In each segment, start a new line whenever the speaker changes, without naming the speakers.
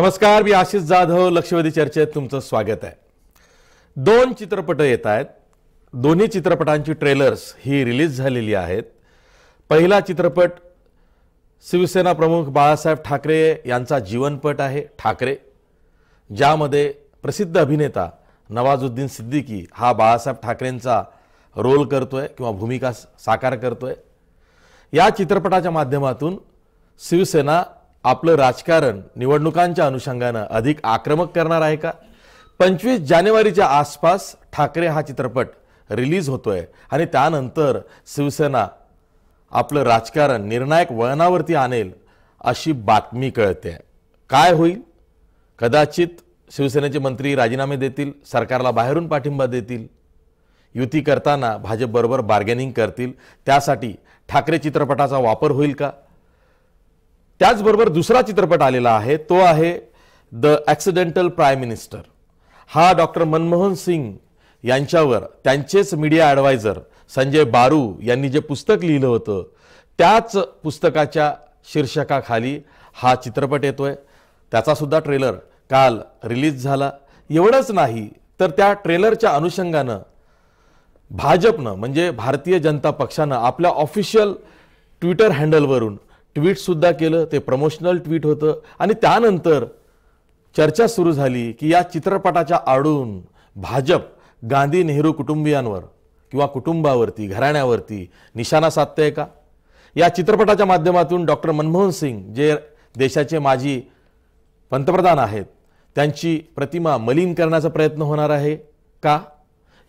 नमस्कार मी आशिष जाधव लक्षवेधी चर्चेत तुमचं स्वागत आहे दोन चित्रपट येत आहेत दोन्ही चित्रपटांची ट्रेलर्स ही रिलीज झालेली आहेत पहिला चित्रपट शिवसेना प्रमुख बाळासाहेब ठाकरे यांचा जीवनपट आहे ठाकरे ज्यामध्ये प्रसिद्ध अभिनेता नवाजुद्दीन सिद्दीकी हा बाळासाहेब ठाकरेंचा रोल करतो आहे किंवा भूमिका साकार करतो आहे या चित्रपटाच्या माध्यमातून शिवसेना आपलं राजकारण निवडणुकांच्या अनुषंगानं अधिक आक्रमक करणार आहे का पंचवीस जानेवारीच्या आसपास ठाकरे हा चित्रपट रिलीज होतोय आणि त्यानंतर शिवसेना आपलं राजकारण निर्णायक वळणावरती आणेल अशी बातमी कळते काय होईल कदाचित शिवसेनेचे मंत्री राजीनामे देतील सरकारला बाहेरून पाठिंबा देतील युती करताना भाजपबरोबर बार्गेनिंग करतील त्यासाठी ठाकरे चित्रपटाचा वापर होईल का त्याचबरोबर दुसरा चित्रपट आलेला आहे तो आहे द ॲक्सिडेंटल प्राईम मिनिस्टर हा डॉक्टर मनमोहन सिंग यांच्यावर त्यांचेच मीडिया ॲडवायझर संजय बारू यांनी जे पुस्तक लिहिलं होतं त्याच पुस्तकाच्या शीर्षकाखाली हा चित्रपट येतोय त्याचासुद्धा ट्रेलर काल रिलीज झाला एवढंच नाही तर त्या ट्रेलरच्या अनुषंगानं भाजपनं म्हणजे भारतीय जनता पक्षानं आपल्या ऑफिशियल ट्विटर हँडलवरून ट्विटसुद्धा केलं ते प्रमोशनल ट्विट होतं आणि त्यानंतर चर्चा सुरू झाली की या चित्रपटाच्या आडून भाजप गांधी नेहरू कुटुंबियांवर किंवा कुटुंबावरती घराण्यावरती निशाणा साधते का या चित्रपटाच्या माध्यमातून डॉक्टर मनमोहन सिंग जे देशाचे माजी पंतप्रधान आहेत त्यांची प्रतिमा मलिन करण्याचा प्रयत्न होणार आहे का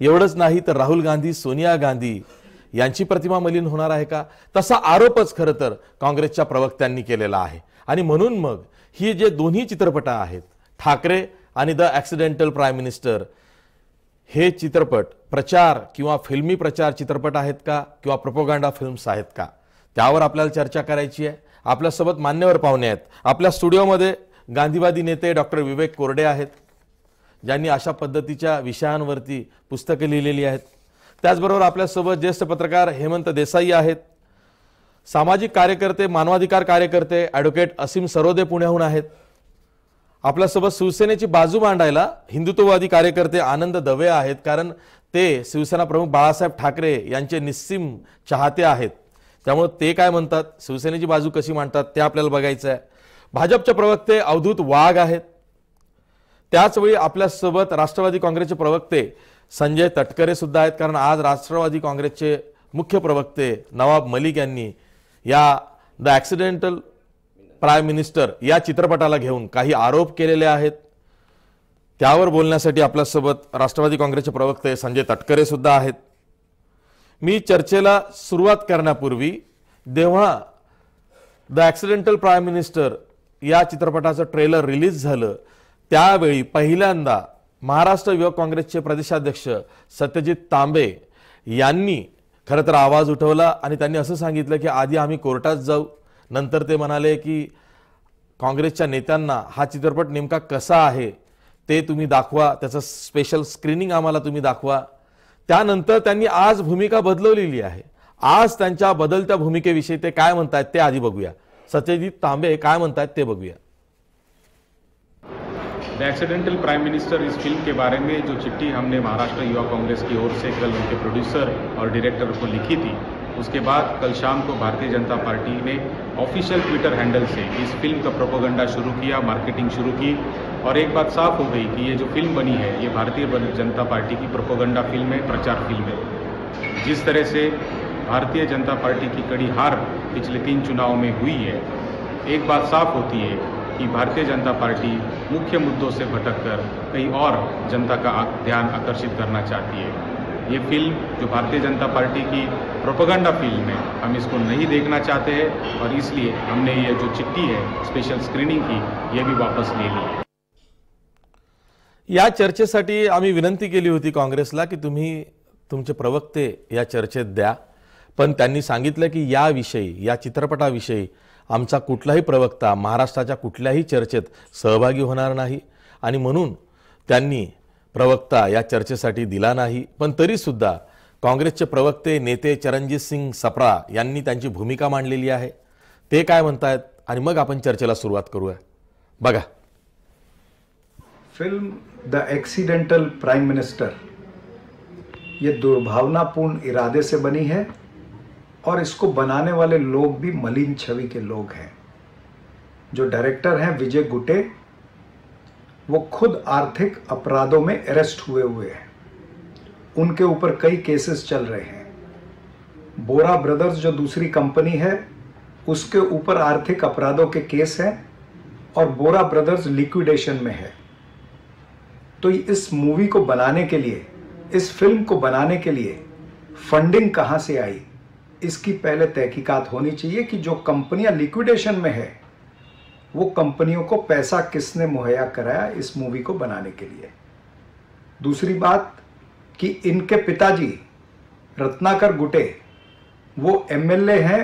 एवढंच नाही तर राहुल गांधी सोनिया गांधी यांची प्रतिमा मलिन होणार आहे का तसा आरोपच खरं तर काँग्रेसच्या प्रवक्त्यांनी केलेला आहे आणि म्हणून मग ही जे दोन्ही चित्रपट आहेत ठाकरे आणि द ॲक्सिडेंटल प्राईम मिनिस्टर हे चित्रपट प्रचार किंवा फिल्मी प्रचार चित्रपट आहेत का किंवा प्रोपोगांडा फिल्म्स आहेत का त्यावर आपल्याला चर्चा करायची आहे आपल्यासोबत मान्यवर पाहुणे आहेत आपल्या स्टुडिओमध्ये गांधीवादी नेते डॉक्टर विवेक कोरडे आहेत ज्यांनी अशा पद्धतीच्या विषयांवरती पुस्तकं लिहिलेली आहेत त्याचबरोबर आपल्यासोबत ज्येष्ठ पत्रकार हेमंत देसाई आहेत सामाजिक कार्यकर्ते मानवाधिकार कार्यकर्ते ॲडव्होकेट असीम सरोदे पुण्याहून आहेत आपल्यासोबत शिवसेनेची बाजू मांडायला हिंदुत्ववादी कार्यकर्ते आनंद दवे आहेत कारण ते शिवसेना प्रमुख बाळासाहेब ठाकरे यांचे निस्सीम चाहते आहेत त्यामुळे ते काय म्हणतात शिवसेनेची बाजू कशी मांडतात ते आपल्याला बघायचं आहे भाजपचे प्रवक्ते अवधूत वाघ आहेत त्याचवेळी आपल्यासोबत राष्ट्रवादी काँग्रेसचे प्रवक्ते संजय तटकरे सुद्धा आहेत कारण आज राष्ट्रवादी काँग्रेसचे मुख्य प्रवक्ते नवाब मलिक यांनी या द ॲक्सिडेंटल प्राईम मिनिस्टर या चित्रपटाला घेऊन काही आरोप केलेले आहेत त्यावर बोलण्यासाठी आपल्यासोबत राष्ट्रवादी काँग्रेसचे प्रवक्ते संजय तटकरे सुद्धा आहेत मी चर्चेला सुरुवात करण्यापूर्वी जेव्हा द ॲक्सिडेंटल प्राईम मिनिस्टर या चित्रपटाचं ट्रेलर रिलीज झालं त्यावेळी पहिल्यांदा महाराष्ट्र युवक काँग्रेसचे प्रदेशाध्यक्ष सत्यजित तांबे यांनी खरं तर आवाज उठवला आणि त्यांनी असं सांगितलं की आधी आम्ही कोर्टात जाऊ नंतर ते म्हणाले की काँग्रेसच्या नेत्यांना हा चित्रपट नेमका कसा आहे ते तुम्ही दाखवा त्याचं स्पेशल स्क्रीनिंग आम्हाला तुम्ही दाखवा त्यानंतर त्यांनी आज भूमिका बदलवलेली आहे आज त्यांच्या बदलत्या भूमिकेविषयी ते काय म्हणतात ते आधी बघूया सत्यजित तांबे काय म्हणतात ते बघूया द एक्सीडेंटल प्राइम मिनिस्टर इस फिल्म के बारे में जो चिट्ठी हमने महाराष्ट्र युवा कांग्रेस की ओर से कल उनके प्रोड्यूसर और डायरेक्टर को लिखी थी उसके बाद कल शाम को भारतीय जनता पार्टी ने ऑफिशियल ट्विटर हैंडल से इस फिल्म का प्रोपोगंडा शुरू किया मार्केटिंग शुरू की और एक बात साफ हो गई कि ये जो फिल्म बनी है ये भारतीय जनता पार्टी की प्रोपोगंडा फिल्म है प्रचार फिल्म है जिस तरह से भारतीय जनता पार्टी की कड़ी हार पिछले तीन चुनाव में हुई है एक बात साफ होती है कि भारतीय जनता पार्टी मुख्य मुद्दों से भटककर कहीं और जनता का ध्यान आकर्षित करना चाहती है ये फिल्म जो भारतीय जनता पार्टी की प्रोपोगंडा फिल्म है हम इसको नहीं देखना चाहते हैं और इसलिए हमने ये जो चिट्ठी है स्पेशल स्क्रीनिंग की ये भी वापस ले ली है या चर्चेसाठी आम्ही विनंती केली होती काँग्रेसला की तुम्ही तुमचे प्रवक्ते या चर्चेत द्या पण त्यांनी सांगितलं की याविषयी या चित्रपटाविषयी आमचा कुठलाही प्रवक्ता महाराष्ट्राच्या कुठल्याही चर्चेत सहभागी होणार नाही आणि म्हणून त्यांनी प्रवक्ता या चर्चेसाठी दिला नाही पण तरीसुद्धा काँग्रेसचे प्रवक्ते नेते चरणजीत सिंग सप्रा यांनी त्यांची भूमिका मांडलेली आहे ते काय म्हणतायत आणि मग आपण चर्चेला सुरुवात करूया बघा
film the accidental prime minister ये दुर्भावनापूर्ण इरादे से बनी है और इसको बनाने वाले लोग भी मलिन छवि के लोग हैं जो डायरेक्टर हैं विजय गुटे वो खुद आर्थिक अपराधों में अरेस्ट हुए हुए हैं उनके ऊपर कई केसेस चल रहे हैं बोरा ब्रदर्स जो दूसरी कंपनी है उसके ऊपर आर्थिक अपराधों के केस हैं और बोरा ब्रदर्स लिक्विडेशन में है तो इस मूवी को बनाने के लिए इस फिल्म को बनाने के लिए फंडिंग कहाँ से आई इसकी पहले तहकीकात होनी चाहिए कि जो कंपनियां लिक्विडेशन में है वो कंपनियों को पैसा किसने मुहैया कराया इस मूवी को बनाने के लिए दूसरी बात कि इनके पिताजी रत्नाकर गुटे वो एमएलए हैं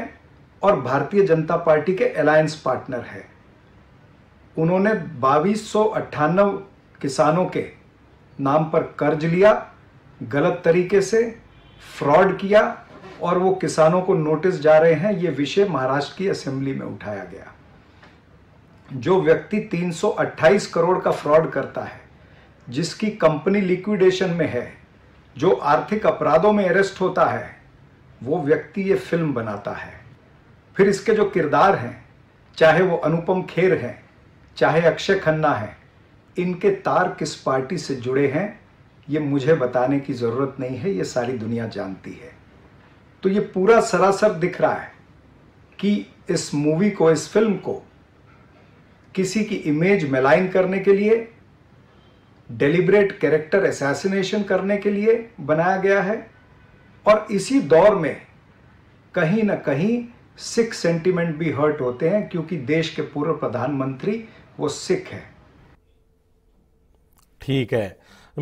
और भारतीय जनता पार्टी के अलायंस पार्टनर हैं उन्होंने बाईस किसानों के नाम पर कर्ज लिया गलत तरीके से फ्रॉड किया और वो किसानों को नोटिस जा रहे हैं ये विषय महाराष्ट्र की असेंबली में उठाया गया जो व्यक्ति 328 करोड़ का फ्रॉड करता है जिसकी कंपनी लिक्विडेशन में है जो आर्थिक अपराधों में अरेस्ट होता है वो व्यक्ति ये फिल्म बनाता है फिर इसके जो किरदार हैं चाहे वो अनुपम खेर हैं चाहे अक्षय खन्ना हैं इनके तार किस पार्टी से जुड़े हैं ये मुझे बताने की ज़रूरत नहीं है ये सारी दुनिया जानती है तो ये पूरा सरासर दिख रहा है कि इस मूवी को इस फिल्म को किसी की इमेज मेलाइन करने के लिए डेलिब्रेट कैरेक्टर एसासिनेशन करने के लिए बनाया गया है और इसी दौर में कहीं ना कहीं सिख सेंटिमेंट भी हर्ट होते हैं क्योंकि देश के पूर्व प्रधानमंत्री वो सिख है
ठीक है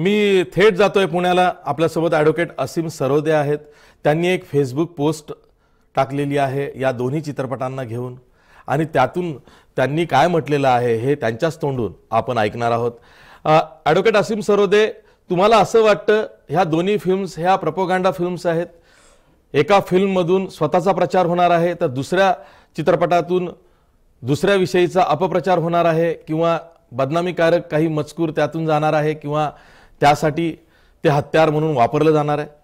मी थेट जातोय पुण्याला आपल्यासोबत ॲडव्होकेट असीम सरोदे आहेत त्यांनी एक फेसबुक पोस्ट टाकलेली आहे या दोन्ही चित्रपटांना घेऊन आणि त्यातून त्यांनी काय म्हटलेलं आहे हे त्यांच्याच तोंडून आपण ऐकणार आहोत ॲडव्होकेट असीम सरोदे तुम्हाला असं वाटतं ह्या दोन्ही फिल्म्स ह्या प्रपोगांडा फिल्म्स आहेत एका फिल्ममधून स्वतःचा प्रचार होणार आहे तर दुसऱ्या चित्रपटातून दुसऱ्या विषयीचा अपप्रचार होणार आहे किंवा बदनामीकारक काही मजकूर त्यातून जाणार आहे किंवा त्यासाठी ते हत्यार म्हणून वापरलं जाणार आहे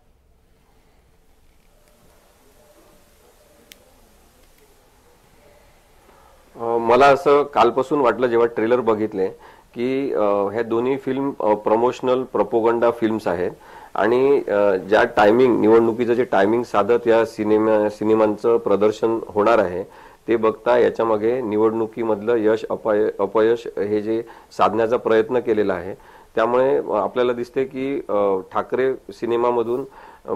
मला असं कालपासून वाटलं जेव्हा ट्रेलर बघितले की ह्या दोन्ही फिल्म प्रमोशनल प्रपोगंडा फिल्म्स आहेत आणि ज्या टायमिंग निवडणुकीचं जे टायमिंग साधत या सिनेमा सिनेमांचं प्रदर्शन होणार आहे ते बघता याच्यामागे निवडणुकीमधलं यश अपाय अपयश हे जे साधण्याचा प्रयत्न केलेला आहे त्यामुळे आपल्याला दिसते की ठाकरे सिनेमामधून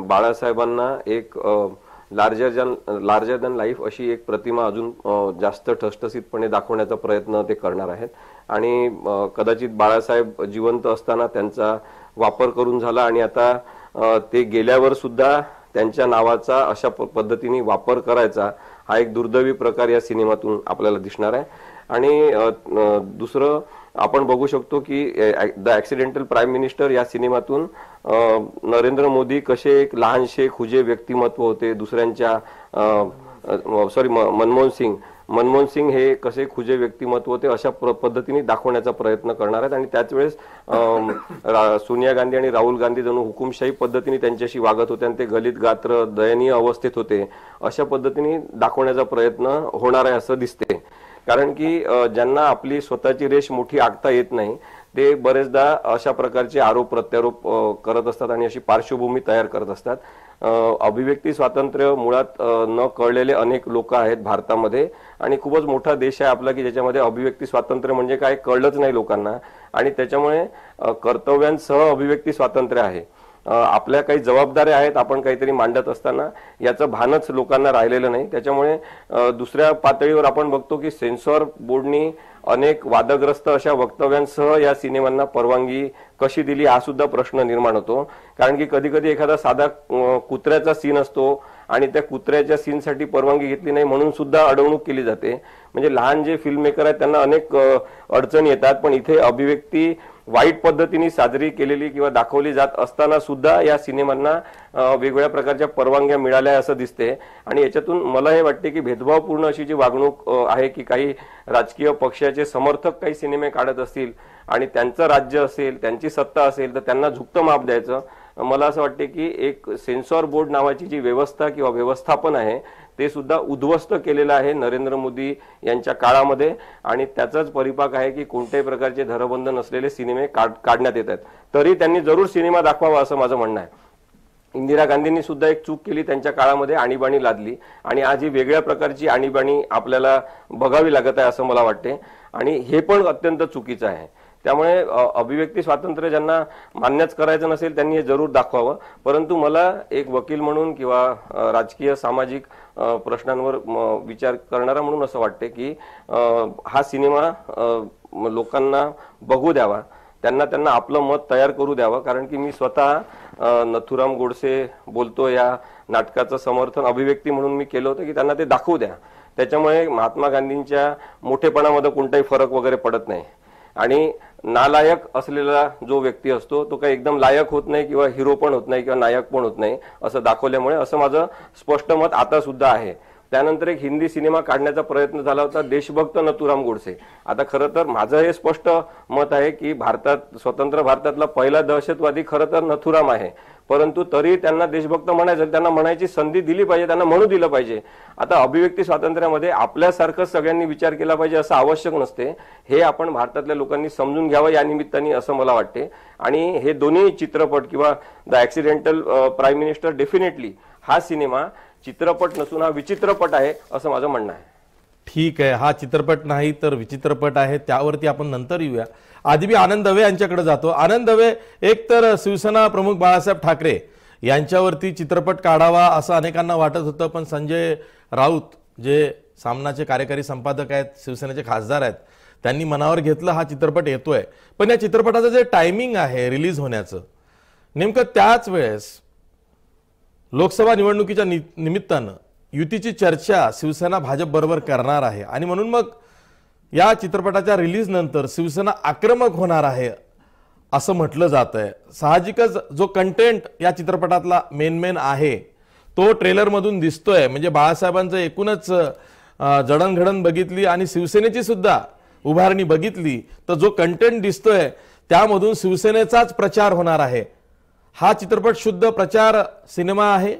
बाळासाहेबांना एक आ, larger than larger than life अशी एक प्रतिमा अजून जास्त ठसठसीतपणे दाखवण्याचा प्रयत्न ते करणार आहेत आणि कदाचित बाळासाहेब जिवंत असताना त्यांचा वापर करून झाला आणि आता ते गेल्यावर सुद्धा त्यांच्या नावाचा अशा पद्धतीने वापर करायचा हा एक दुर्दैवी प्रकार या सिनेमातून आपल्याला दिसणार आहे आणि दुसरं आपण बघू शकतो की द ऍक्सिडेंटल प्राईम मिनिस्टर या सिनेमातून नरेंद्र मोदी कसे एक लहानसे खुजे व्यक्तिमत्व होते दुसऱ्यांच्या सॉरी मनमोहन सिंग मनमोहन सिंग हे कसे खुजे व्यक्तिमत्व होते अशा पद्धतीने दाखवण्याचा प्रयत्न करणार आहेत आणि त्याच वेळेस सोनिया गांधी आणि राहुल गांधी जणू हुकुमशाही पद्धतीने त्यांच्याशी वागत होते आणि ते गलित गात्र दयनीय अवस्थेत होते अशा पद्धतीने दाखवण्याचा प्रयत्न होणार आहे असं दिसते कारण की ज्यांना आपली स्वतःची रेष मोठी आखता येत नाही ते बरेचदा अशा प्रकारचे आरोप प्रत्यारोप करत असतात आणि अशी पार्श्वभूमी तयार करत असतात अभिव्यक्ती स्वातंत्र्य मुळात न कळलेले अनेक लोक आहेत भारतामध्ये आणि खूपच मोठा देश आहे आपला की ज्याच्यामध्ये अभिव्यक्ती स्वातंत्र्य म्हणजे काय कळलंच नाही लोकांना आणि त्याच्यामुळे कर्तव्यांसह अभिव्यक्ती स्वातंत्र्य आहे आपल्या काही जबाबदाऱ्या आहेत आपण काहीतरी मांडत असताना याचं भानच लोकांना राहिलेलं नाही त्याच्यामुळे दुसऱ्या पातळीवर आपण बघतो की सेन्सॉर बोर्डनी अनेक वादग्रस्त अशा वक्तव्यांसह या सिनेमांना परवानगी कशी दिली हा सुद्धा प्रश्न निर्माण होतो कारण की कधीकधी एखादा साधा कुत्र्याचा सीन असतो आणि त्या कुत्र्याच्या सीनसाठी परवानगी घेतली नाही म्हणून सुद्धा अडवणूक केली जाते म्हणजे लहान जे फिल्ममेकर आहेत त्यांना अनेक अडचणी येतात पण इथे अभिव्यक्ती वाईट पद्धतीने साजरी केलेली किंवा दाखवली जात असताना सुद्धा या सिनेमांना वेगवेगळ्या प्रकारच्या परवानग्या मिळाल्या असं दिसते आणि याच्यातून मला हे वाटते की भेदभावपूर्ण अशी जी वागणूक आहे की काही राजकीय पक्षाचे समर्थक काही सिनेमे काढत असतील आणि त्यांचं राज्य असेल त्यांची सत्ता असेल तर त्यांना झुकतं माप द्यायचं मला असं वाटते की एक सेन्सॉर बोर्ड नावाची जी व्यवस्था किंवा व्यवस्थापन आहे ते सुद्धा उद्ध्वस्त केलेलं आहे नरेंद्र मोदी यांच्या काळामध्ये आणि त्याचाच परिपाक आहे की कोणत्याही प्रकारचे धरबंध नसलेले सिनेमे काढण्यात येत आहेत तरी त्यांनी जरूर सिनेमा दाखवावा असं माझं म्हणणं आहे इंदिरा गांधींनी सुद्धा एक चूक केली त्यांच्या काळामध्ये आणीबाणी लादली आणि आज ही वेगळ्या प्रकारची आणीबाणी आपल्याला बघावी लागत आहे असं मला वाटते आणि हे पण अत्यंत चुकीचं आहे त्यामुळे अभिव्यक्ती स्वातंत्र्य ज्यांना मान्यच करायचं नसेल त्यांनी हे जरूर दाखवावं परंतु मला एक वकील म्हणून किंवा राजकीय सामाजिक प्रश्नांवर विचार करणारा म्हणून असं वाटते की हा सिनेमा लोकांना बघू द्यावा त्यांना त्यांना आपलं मत तयार करू द्यावं कारण की मी स्वतः नथुराम गोडसे बोलतो या नाटकाचं समर्थन अभिव्यक्ती म्हणून मी केलं होतं की त्यांना ते दाखवू द्या त्याच्यामुळे महात्मा गांधींच्या मोठेपणामध्ये कोणताही फरक वगैरे पडत नाही आणि नालायक असलेला जो व्यक्ती असतो तो काही एकदम लायक होत नाही किंवा हिरो पण होत नाही किंवा नायक पण होत नाही असं दाखवल्यामुळे असं माझं स्पष्ट मत आता सुद्धा आहे त्यानंतर एक हिंदी सिनेमा काढण्याचा प्रयत्न झाला होता देशभक्त नथुराम गोडसे आता खरं तर माझं हे स्पष्ट मत आहे की भारतात स्वतंत्र भारतातला पहिला दहशतवादी खरं तर नथुराम आहे परंतु तरी त्यांना देशभक्त म्हणायचं त्यांना म्हणायची संधी दिली पाहिजे त्यांना म्हणू दिलं पाहिजे आता अभिव्यक्ती स्वातंत्र्यामध्ये आपल्यासारखं सगळ्यांनी विचार केला पाहिजे असं आवश्यक नसते हे आपण भारतातल्या लोकांनी समजून घ्यावं या निमित्ताने असं मला वाटते आणि हे दोन्ही चित्रपट किंवा the accidental prime minister definitely हा सिनेमा चित्रपट नसून हा विचित्रपट आहे असं माझं म्हणणं आहे
ठीक आहे हा चित्रपट नाही तर विचित्रपट आहे त्यावरती आपण नंतर येऊया आधी मी आनंद दवे यांच्याकडे जातो आनंद दवे एक तर शिवसेना प्रमुख बाळासाहेब ठाकरे यांच्यावरती चित्रपट काढावा असं अनेकांना वाटत होतं पण संजय राऊत जे सामनाचे कार्यकारी संपादक आहेत शिवसेनेचे खासदार आहेत त्यांनी मनावर घेतलं हा चित्रपट येतोय पण या चित्रपटाचं जे टायमिंग आहे रिलीज होण्याचं नेमकं त्याच वेळेस लोकसभा निवडणुकीच्या निमित्तानं युतीची चर्चा शिवसेना भाजपबरोबर करणार आहे आणि म्हणून मग या चित्रपटाच्या रिलीजनंतर शिवसेना आक्रमक होणार आहे असं म्हटलं जात आहे साहजिकच जो कंटेंट या चित्रपटातला मेन मेन आहे तो ट्रेलरमधून दिसतोय म्हणजे बाळासाहेबांचं एकूणच जडणघडण बघितली आणि शिवसेनेची सुद्धा उभारणी बघितली तर जो कंटेंट दिसतोय त्यामधून शिवसेनेचाच प्रचार होणार आहे हा चित्रपट शुद्ध प्रचार सिनेमा आहे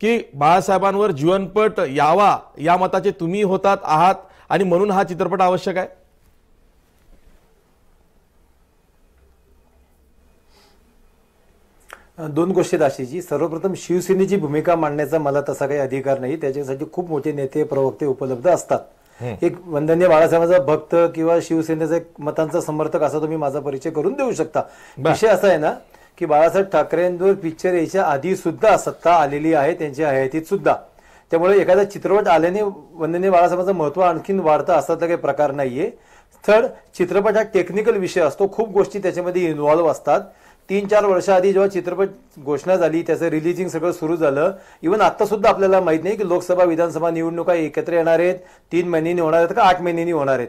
की बाळासाहेबांवर जीवनपट यावा या मताचे तुम्ही होतात आहात आणि म्हणून हा चित्रपट आवश्यक आहे
दोन गोष्टी राशीची सर्वप्रथम शिवसेनेची भूमिका मांडण्याचा मला तसा काही अधिकार नाही त्याच्यासाठी खूप मोठे नेते प्रवक्ते उपलब्ध असतात एक वंदनीय बाळासाहेबांचा भक्त किंवा शिवसेनेचा मतांचा समर्थक असा तुम्ही माझा परिचय करून देऊ शकता विषय असा आहे ना की बाळासाहेब ठाकरेंवर पिक्चर यायच्या आधी सुद्धा सत्ता आलेली आहे त्यांच्या हयातीत सुद्धा त्यामुळे एखादा चित्रपट आल्याने वंदने बाळासाहेबांचं महत्व आणखीन वाढतं असतातला काही प्रकार नाहीये थर्ड चित्रपट हा टेक्निकल विषय असतो खूप गोष्टी त्याच्यामध्ये इन्व्हॉल्व्ह असतात तीन चार वर्षाआधी जेव्हा चित्रपट घोषणा झाली त्याचं रिलीजिंग सगळं सुरू झालं इव्हन आता सुद्धा आपल्याला माहित नाही की लोकसभा विधानसभा निवडणुका एकत्र येणार आहेत तीन महिन्यांनी होणार आहेत का आठ महिन्यांनी होणार आहेत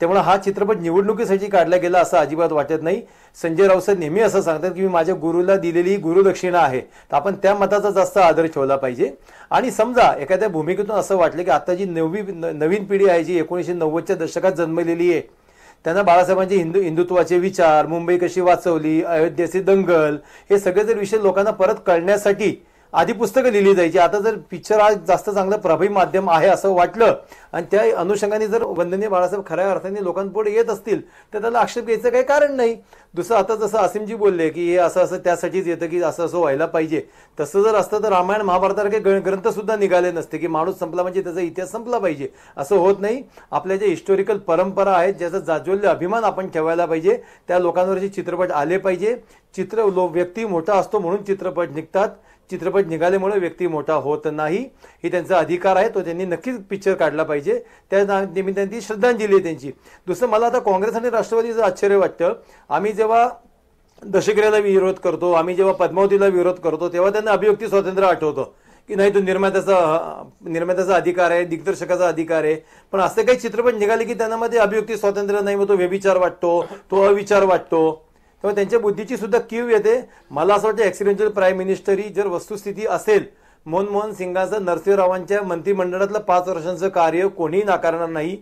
त्यामुळे हा चित्रपट निवडणुकीसाठी काढला गेला असं अजिबात वाटत नाही संजय राऊत नेहमी असं सांगतात की मी माझ्या गुरुला दिलेली गुरुदक्षिणा आहे तर आपण त्या मताचा जास्त आदर ठेवला पाहिजे आणि समजा एखाद्या भूमिकेतून असं वाटलं की आता जी नवी नवीन पिढी आहे जी एकोणीसशे नव्वदच्या दशकात जन्मलेली आहे त्यांना बाळासाहेबांचे हिंदू हिंदुत्वाचे विचार मुंबई कशी वाचवली अयोध्येचे दंगल हे सगळे जर विषय लोकांना परत कळण्यासाठी आधी पुस्तकं लिहिली जायची आता जर पिक्चर आज जास्त चांगलं प्रभावी माध्यम आहे असं वाटलं आणि त्या अनुषंगाने जर वंदनीय बाळासाहेब खऱ्या अर्थाने लोकांपुढे येत असतील तर त्याला आक्षेप घ्यायचं काही कारण नाही दुसरं आता जसं आसिमजी बोलले की हे असं असं त्यासाठीच येतं की असं असं व्हायला पाहिजे तसं जर असतं तर रामायण महाभारतासारखे ग्रंथसुद्धा निघाले नसते की माणूस संपला म्हणजे त्याचा इतिहास संपला पाहिजे असं होत नाही आपल्या ज्या हिस्टॉरिकल परंपरा आहेत ज्याचा जाज्वल्य अभिमान आपण ठेवायला पाहिजे त्या लोकांवरचे चित्रपट आले पाहिजे चित्र लो व्यक्ती मोठा असतो म्हणून चित्रपट निघतात चित्रपट निघाल्यामुळे व्यक्ती मोठा होत नाही हे त्यांचा अधिकार आहे तो त्यांनी नक्कीच पिक्चर काढला पाहिजे त्या निमित्ताने ती श्रद्धांजली आहे त्यांची दुसरं मला आता काँग्रेस आणि राष्ट्रवादीचं आश्चर्य वाटतं आम्ही जेव्हा दशक्रियाला विरोध करतो आम्ही जेव्हा पद्मावतीला विरोध करतो तेव्हा त्यांना अभिव्यक्ती स्वातंत्र्य आठवतं की नाही तो निर्मात्याचा निर्मात्याचा अधिकार आहे दिग्दर्शकाचा अधिकार आहे पण असे काही चित्रपट निघाले की त्यांना मध्ये अभिव्यक्ती स्वातंत्र्य नाही मग तो व्यभिचार वाटतो तो अविचार वाटतो तेव्हा त्यांच्या बुद्धीची सुद्धा क्यू येते मला असं वाटतं ऍक्सिडेंटल प्राईम मिनिस्टर ही जर वस्तुस्थिती असेल मनमोहन सिंगांचं नरसिंहरावांच्या मंत्रिमंडळातलं पाच वर्षांचं कार्य कोणीही नाकारणार नाही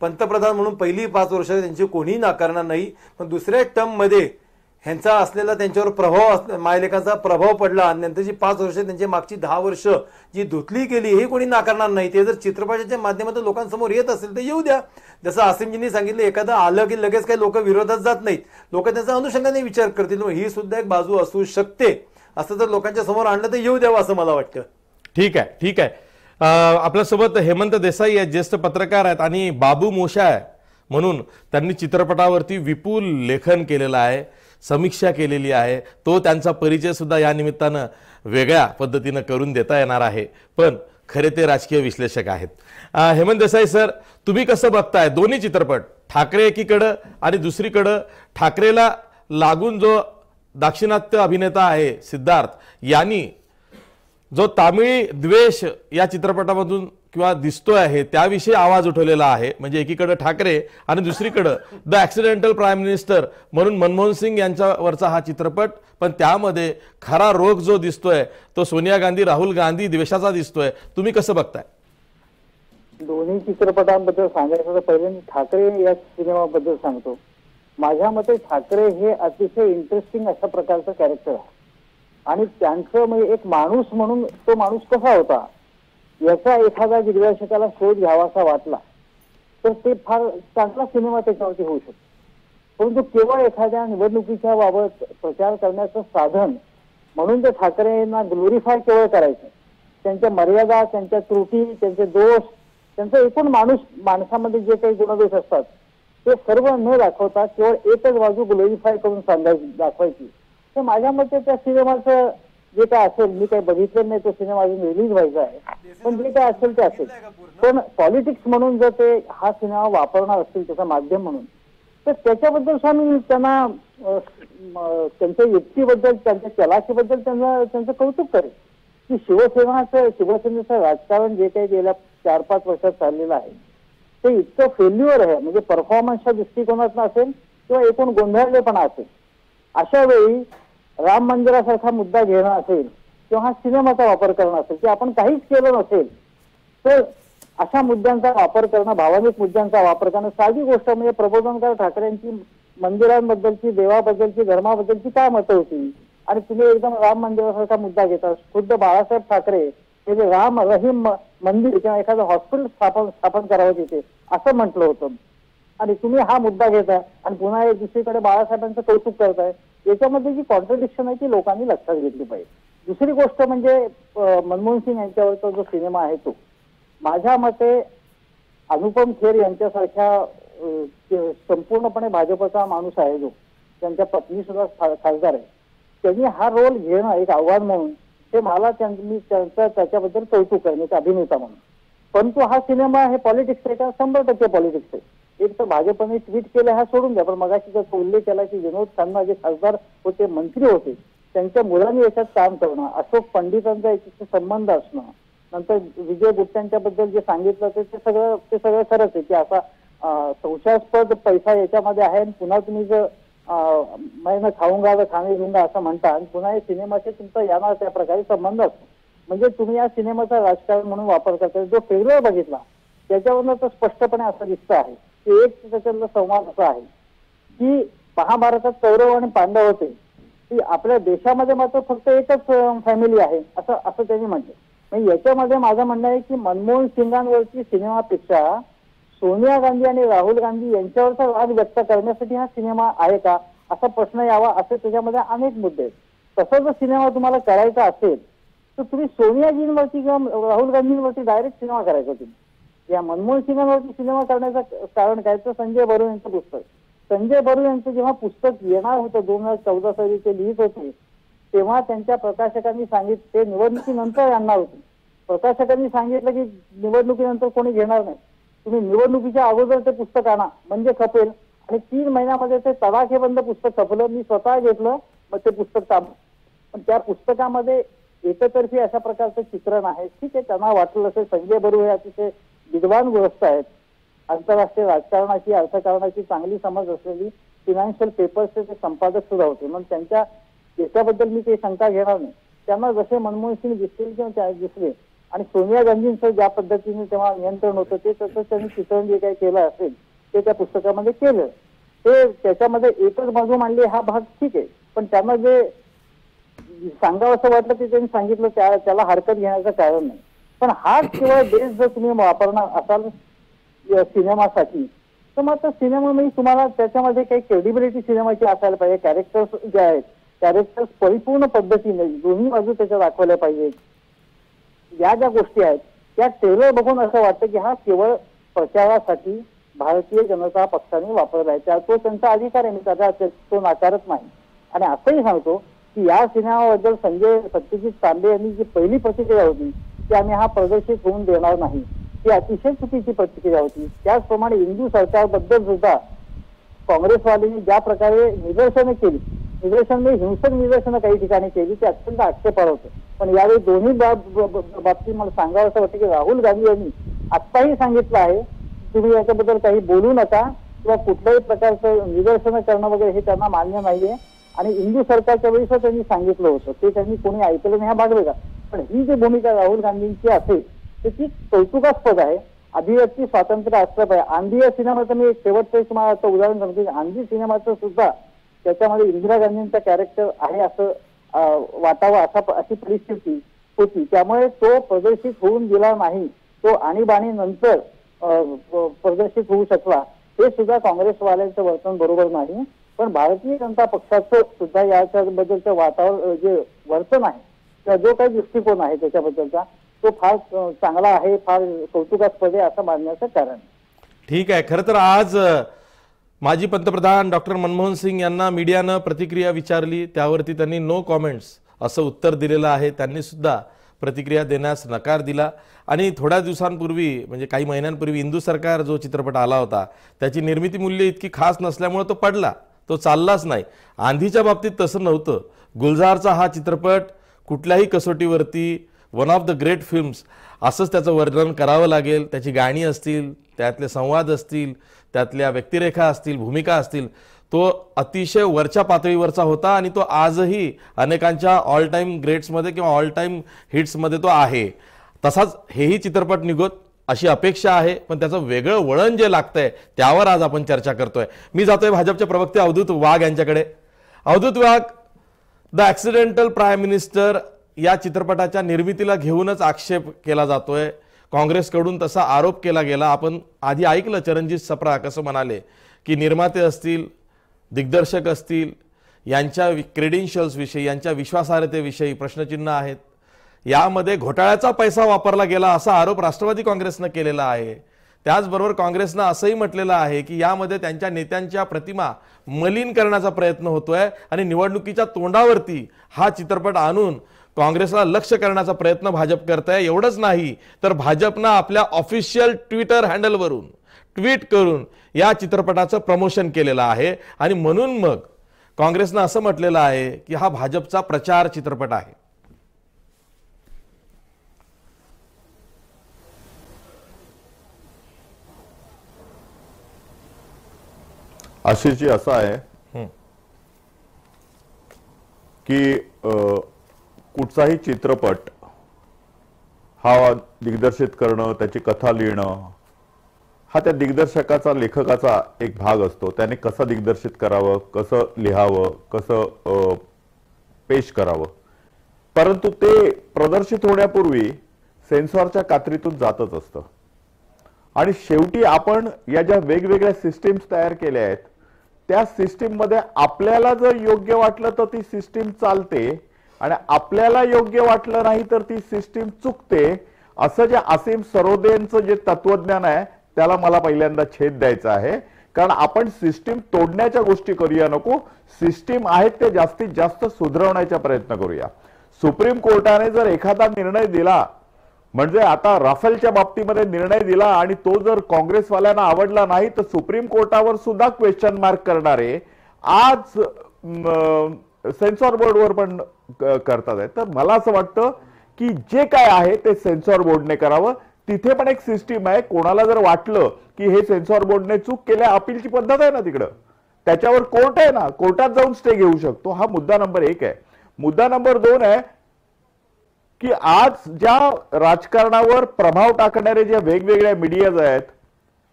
पंतप्रधान म्हणून पहिली पाच वर्ष त्यांची कोणीही नाकारणार नाही पण दुसऱ्या टर्ममध्ये ह्यांचा असलेला त्यांच्यावर प्रभाव मायलेखांचा प्रभाव पडला आणि नंतरची पाच वर्ष त्यांची मागची दहा वर्ष जी धुतली गेली हे कोणी नाकारणार नाही ते जर चित्रपटाच्या माध्यमातून लोकांसमोर येत असेल तर येऊ द्या जसं आसिमजींनी सांगितलं एखादं आलं की लगेच काही लोक विरोधात जात नाहीत लोक त्यांचा अनुषंगाने विचार करतील मग ही सुद्धा एक बाजू असू शकते असं जर लोकांच्या समोर आणलं तर येऊ द्यावं असं मला वाटतं ठीक आहे ठीक आहे आपल्यासोबत हेमंत देसाई
आहेत ज्येष्ठ पत्रकार आहेत आणि बाबू मोशा आहे म्हणून त्यांनी चित्रपटावरती विपुल लेखन केलेलं आहे समीक्षा केलेली आहे तो त्यांचा परिचयसुद्धा या निमित्तानं वेगळ्या पद्धतीनं करून देता येणार आहे पण खरे ते राजकीय विश्लेषक आहेत हेमंत देसाई सर तुम्ही कसं बघताय दोन्ही चित्रपट ठाकरे एकीकडं आणि दुसरीकडं ठाकरेला लागून जो दाक्षिणात्य अभिनेता आहे सिद्धार्थ यांनी जो तामिळी द्वेष या चित्रपटामधून किंवा दिसतोय आहे त्याविषयी आवाज उठवलेला आहे म्हणजे एकीकडे ठाकरे आणि दुसरीकडं द ॲक्सिडेंटल प्राईम मिनिस्टर म्हणून मनमोहन सिंग यांच्यावरचा हा चित्रपट पण त्यामध्ये खरा रोग जो दिसतोय तो सोनिया गांधी राहुल गांधी द्वेषाचा दिसतोय तुम्ही कसं बघताय
दोन्ही चित्रपटांबद्दल सांगायचं पहिले ठाकरे या सिनेमाबद्दल सांगतो माझ्या मते ठाकरे हे अतिशय इंटरेस्टिंग अशा प्रकारचं कॅरेक्टर आहे आणि त्यांचं म्हणजे एक माणूस म्हणून तो माणूस कसा होता याचा एखादा दिग्दर्शकाला शोध घ्यावासा वाटला तर ते फार चांगला सिनेमा त्याच्यावरती होऊ शकतो परंतु केवळ एखाद्या निवडणुकीच्या बाबत प्रचार करण्याचं साधन म्हणून ते ठाकरे यांना ग्लोरीफाय केवळ करायचं त्यांच्या मर्यादा त्यांच्या त्रुटी त्यांचे दोष त्यांचा एकूण माणूस माणसामध्ये जे काही गुणदोष असतात ते सर्व न दाखवता केवळ एकच बाजू ग्लोरीफाय करून सांगायची दाखवायची तर माझ्या मते त्या सिनेमाचं जे काय असेल मी काही बघितलं नाही तो सिनेमा अजून रिलीज व्हायचा आहे पण जे काय असेल ते असेल पण पॉलिटिक्स म्हणून जर ते हा सिनेमा वापरणार असतील त्याचा माध्यम म्हणून तर त्याच्याबद्दल स्वामी त्यांना त्यांच्या युक्तीबद्दल त्यांच्या चलाशीबद्दल त्यांना त्यांचं कौतुक करेल की शिवसेनाचं शिवसेनेचं राजकारण जे काही गेल्या चार पाच वर्षात चाललेलं आहे ते इतकं फेल्युअर आहे म्हणजे परफॉर्मन्सच्या दृष्टिकोनातून असेल किंवा एकूण पण असेल अशा वेळी राम मंदिरासारखा मुद्दा घेणं असेल किंवा हा सिनेमाचा वापर करणं असेल की आपण काहीच केलं नसेल तर अशा मुद्द्यांचा वापर करणं भावनिक मुद्द्यांचा वापर करणं साधी गोष्ट म्हणजे प्रबोधनकार ठाकरेंची मंदिरांबद्दलची देवाबद्दलची धर्माबद्दलची काय मतं होती आणि तुम्ही एकदम राम मंदिरासारखा मुद्दा घेता खुद्द बाळासाहेब ठाकरे हे जे राम रहीम मंदिर किंवा एखादं हॉस्पिटल स्थापन स्थापन करावं तिथे असं म्हटलं होतं आणि तुम्ही हा मुद्दा घेताय आणि पुन्हा एक दुसरीकडे बाळासाहेबांचं कौतुक करताय याच्यामध्ये जी कॉन्ट्रडिक्शन आहे ती लोकांनी लक्षात घेतली पाहिजे दुसरी गोष्ट म्हणजे मनमोहन सिंग यांच्यावरचा जो सिनेमा आहे तो माझ्या मते अनुपम खेर यांच्यासारख्या संपूर्णपणे भाजपचा माणूस आहे जो त्यांच्या पत्नी सुद्धा खासदार आहे त्यांनी हा रोल घेणं एक आव्हान म्हणून ते मला त्यांनी त्यांचं त्याच्याबद्दल कौतुक करण्याचा अभिनेता म्हणून परंतु हा सिनेमा हे पॉलिटिक्स आहे का शंभर टक्के पॉलिटिक्स आहे एक तर भाजपने ट्विट केलं हा सोडून द्या पण मगाशी जर उल्लेख केला की विनोद खन्ना जे खासदार होते मंत्री होते त्यांच्या मुलांनी याच्यात काम करणं अशोक पंडितांचा याच्याशी संबंध असणं नंतर विजय गुप्तांच्या बद्दल जे सांगितलं ते सगळं ते सगळं खरंच आहे की असा संशयास्पद पैसा याच्यामध्ये आहे आणि पुन्हा तुम्ही जर मैनं खाऊंगा व खाणे गा असं म्हणता आणि पुन्हा हे सिनेमाशी तुमचा याना त्या प्रकारे संबंध असतो म्हणजे तुम्ही या सिनेमाचा राजकारण म्हणून वापर करता जो ट्रेलर बघितला त्याच्यावरनं तर स्पष्टपणे असं दिसतं आहे एक त्याच्यातला संवाद असा आहे की महाभारतात कौरव आणि पांडव होते की आपल्या देशामध्ये मात्र फक्त एकच फॅमिली आहे असं असं त्यांनी म्हटलं याच्यामध्ये माझं म्हणणं आहे की मनमोहन सिंगांवरची सिनेमापेक्षा सोनिया गांधी आणि राहुल गांधी यांच्यावरचा वाद व्यक्त करण्यासाठी हा सिनेमा आहे का असा प्रश्न यावा असे त्याच्यामध्ये अनेक मुद्दे आहेत तसा जर सिनेमा तुम्हाला करायचा असेल तर तुम्ही सोनियाजींवरती किंवा राहुल गांधींवरती डायरेक्ट सिनेमा करायचा तुम्ही या मनमोहन सिंगांवरती सिनेमा करण्याचं कारण काय तर संजय बरू यांचं पुस्तक संजय बरू यांचं जेव्हा पुस्तक येणार होतं दोन हजार चौदा साली ते लिहित होते तेव्हा त्यांच्या प्रकाशकांनी सांगितलं ते निवडणुकीनंतर आणणार होते प्रकाशकांनी सांगितलं की निवडणुकीनंतर कोणी घेणार नाही तुम्ही निवडणुकीच्या अगोदर ते पुस्तक आणा म्हणजे खपेल आणि तीन महिन्यामध्ये ते तडाखेबंद पुस्तक खपलं मी स्वतः घेतलं मग ते पुस्तक ताब पण त्या पुस्तकामध्ये एकतर्फी अशा प्रकारचं चित्रण आहे ठीक आहे त्यांना वाटलं असेल संजय बरू हे अतिशय विद्वान ग्रस्त आहेत आंतरराष्ट्रीय राजकारणाची अर्थकारणाची चांगली समज असलेली फिनान्शियल पेपर्सचे ते संपादक सुद्धा होते म्हणून त्यांच्या याच्याबद्दल मी काही शंका घेणार नाही त्यांना जसे मनमोहन सिंग दिसतील किंवा दिसले आणि सोनिया गांधींचं ज्या पद्धतीने तेव्हा नियंत्रण होतं ते तसं त्यांनी चित्रण जे काही केलं असेल ते त्या पुस्तकामध्ये केलं ते त्याच्यामध्ये एकच बाजू मांडली हा भाग ठीक आहे पण त्यांना जे सांगावं असं वाटलं ते त्यांनी सांगितलं त्याला हरकत घेण्याचं कारण नाही पण हा केवळ बेस जर तुम्ही वापरणार असाल सिनेमासाठी तर मात्र सिनेमा मी तुम्हाला त्याच्यामध्ये काही क्रेडिबिलिटी सिनेमाची असायला पाहिजे कॅरेक्टर्स जे आहेत कॅरेक्टर्स परिपूर्ण पद्धतीने दोन्ही बाजू त्याच्या दाखवल्या पाहिजेत या ज्या गोष्टी आहेत त्या ट्रेलर बघून असं वाटतं की हा केवळ प्रचारासाठी भारतीय जनता पक्षाने वापरला आहे त्या तो त्यांचा अधिकार आहे मी त्याचा तो नाकारत नाही आणि असंही सांगतो की या सिनेमाबद्दल संजय सत्यजित तांबे यांनी जी पहिली प्रतिक्रिया होती की आम्ही हा प्रदर्शित होऊन देणार नाही ही अतिशय चुकीची प्रतिक्रिया होती त्याचप्रमाणे हिंदू सरकारबद्दल सुद्धा काँग्रेसवाल्यांनी ज्या प्रकारे निदर्शनं केली म्हणजे हिंसक निदर्शनं काही ठिकाणी केली ते अत्यंत आक्षेपार होतं पण यावेळी दोन्ही बाबतीत मला सांगावं असं वाटतं की राहुल गांधी यांनी आत्ताही सांगितलं आहे तुम्ही याच्याबद्दल काही बोलू नका किंवा कुठल्याही प्रकारचं निदर्शनं करणं वगैरे हे त्यांना मान्य नाहीये आणि इंदू सरकारच्या वेळेस त्यांनी सांगितलं होतं ते त्यांनी कोणी ऐकलं नाही हा का पण ही जी भूमिका राहुल गांधींची असेल तर ती कौतुकास्पद आहे अभिव्यक्ती स्वातंत्र्य असलं आहे आंधी या सिनेमाचं मी शेवटचं एक तुम्हाला आता उदाहरण सांगतो आंधी सिनेमाचं सुद्धा त्याच्यामध्ये इंदिरा गांधींचा कॅरेक्टर आहे असं वाटावं असा अशी परिस्थिती होती त्यामुळे तो प्रदर्शित होऊन गेला नाही तो आणीबाणी नंतर प्रदर्शित होऊ शकला हे सुद्धा काँग्रेसवाल्यांचं वर्तन बरोबर नाही पण भारतीय जनता पक्षाचं सुद्धा याच्याबद्दलचं वातावरण जे वर्तन आहे किंवा जो काही दृष्टिकोन आहे त्याच्याबद्दलचा तो फार चांगला आहे फार कौतुकास्पद आहे असं मानण्याचं कारण
ठीक आहे खरं तर आज माजी पंतप्रधान डॉक्टर मनमोहन सिंग यांना मीडियानं प्रतिक्रिया विचारली त्यावरती त्यांनी नो कॉमेंट्स असं उत्तर दिलेलं आहे त्यांनी सुद्धा प्रतिक्रिया देण्यास नकार दिला आणि थोड्या दिवसांपूर्वी म्हणजे काही महिन्यांपूर्वी हिंदू सरकार जो चित्रपट आला होता त्याची निर्मिती मूल्य इतकी खास नसल्यामुळे तो पडला तो चाललाच नाही आंधीच्या बाबतीत तसं नव्हतं गुलजारचा हा चित्रपट कुठल्याही कसोटीवरती one of the great films असंच त्याचं वर्णन करावं लागेल त्याची गाणी असतील त्यातले संवाद असतील त्यातल्या व्यक्तिरेखा असतील भूमिका असतील तो अतिशय वरच्या पातळीवरचा होता आणि तो आजही अनेकांच्या ऑल टाईम ग्रेट्समध्ये किंवा ऑल टाईम हिट्समध्ये तो आहे तसाच हेही चित्रपट निघत अशी अपेक्षा आहे पण त्याचं वेगळं वळण जे लागतंय त्यावर आज आपण चर्चा करतोय मी जातोय भाजपचे प्रवक्ते अवधूत वाघ यांच्याकडे Avdhoot Wagh the accidental prime minister या चित्रपटाच्या निर्मितीला घेऊनच आक्षेप केला जातोय काँग्रेसकडून तसा आरोप केला गेला आपण आधी ऐकलं चरणजीत सप्राक असं म्हणाले की निर्माते असतील दिग्दर्शक असतील यांच्या क्रेडेन्शियल्सविषयी यांच्या विश्वासार्हतेविषयी प्रश्नचिन्ह आहेत यामध्ये घोटाळ्याचा पैसा वापरला गेला असा आरोप राष्ट्रवादी काँग्रेसनं केलेला आहे त्याचबरोबर काँग्रेसनं असंही म्हटलेलं आहे की यामध्ये त्यांच्या नेत्यांच्या प्रतिमा मलिन करण्याचा प्रयत्न होतोय आणि निवडणुकीच्या तोंडावरती हा चित्रपट आणून काँग्रेसला लक्ष करण्याचा प्रयत्न भाजप करत आहे एवढंच नाही तर भाजपनं आपल्या ऑफिशियल ट्विटर हँडलवरून ट्विट करून या चित्रपटाचं प्रमोशन केलेलं आहे आणि म्हणून मग काँग्रेसनं असं म्हटलेलं आहे की हा भाजपचा प्रचार चित्रपट आहे
जी असा आहे की कुठचाही चित्रपट हा दिग्दर्शित करणं त्याची कथा लिहिणं हा त्या दिग्दर्शकाचा लेखकाचा एक भाग असतो त्याने कसं दिग्दर्शित करावं कसं लिहावं कसं पेश करावं परंतु ते प्रदर्शित होण्यापूर्वी सेन्सॉरच्या कात्रीतून जातच असतं आणि शेवटी आपण या ज्या वेगवेगळ्या सिस्टीम्स तयार केल्या आहेत त्या मध्ये आपल्याला जर योग्य वाटलं तर ती सिस्टीम चालते आणि आपल्याला योग्य वाटलं नाही तर ती सिस्टीम चुकते असं जे असीम सरोदेंचं जे तत्वज्ञान आहे त्याला मला पहिल्यांदा छेद द्यायचा आहे कारण आपण सिस्टीम तोडण्याच्या गोष्टी करूया नको सिस्टीम आहेत ते जास्तीत जास्त सुधारवण्याचा प्रयत्न करूया सुप्रीम कोर्टाने जर एखादा निर्णय दिला म्हणजे आता राफेलच्या बाबतीमध्ये निर्णय दिला आणि तो जर काँग्रेसवाल्यांना आवडला नाही तर सुप्रीम कोर्टावर सुद्धा क्वेश्चन मार्क करणारे आज सेन्सॉर बोर्डवर पण करतात तर मला असं वाटतं की जे काय आहे ते सेन्सॉर बोर्डने करावं तिथे पण एक सिस्टीम आहे कोणाला जर वाटलं की हे सेन्सॉर बोर्डने चूक केल्या अपीलची पद्धत आहे ना तिकडं त्याच्यावर कोर्ट आहे ना कोर्टात जाऊन स्टे घेऊ शकतो हा मुद्दा नंबर एक आहे मुद्दा नंबर दोन आहे की आज ज्या राजकारणावर प्रभाव टाकणारे ज्या वेगवेगळ्या मीडियाज आहेत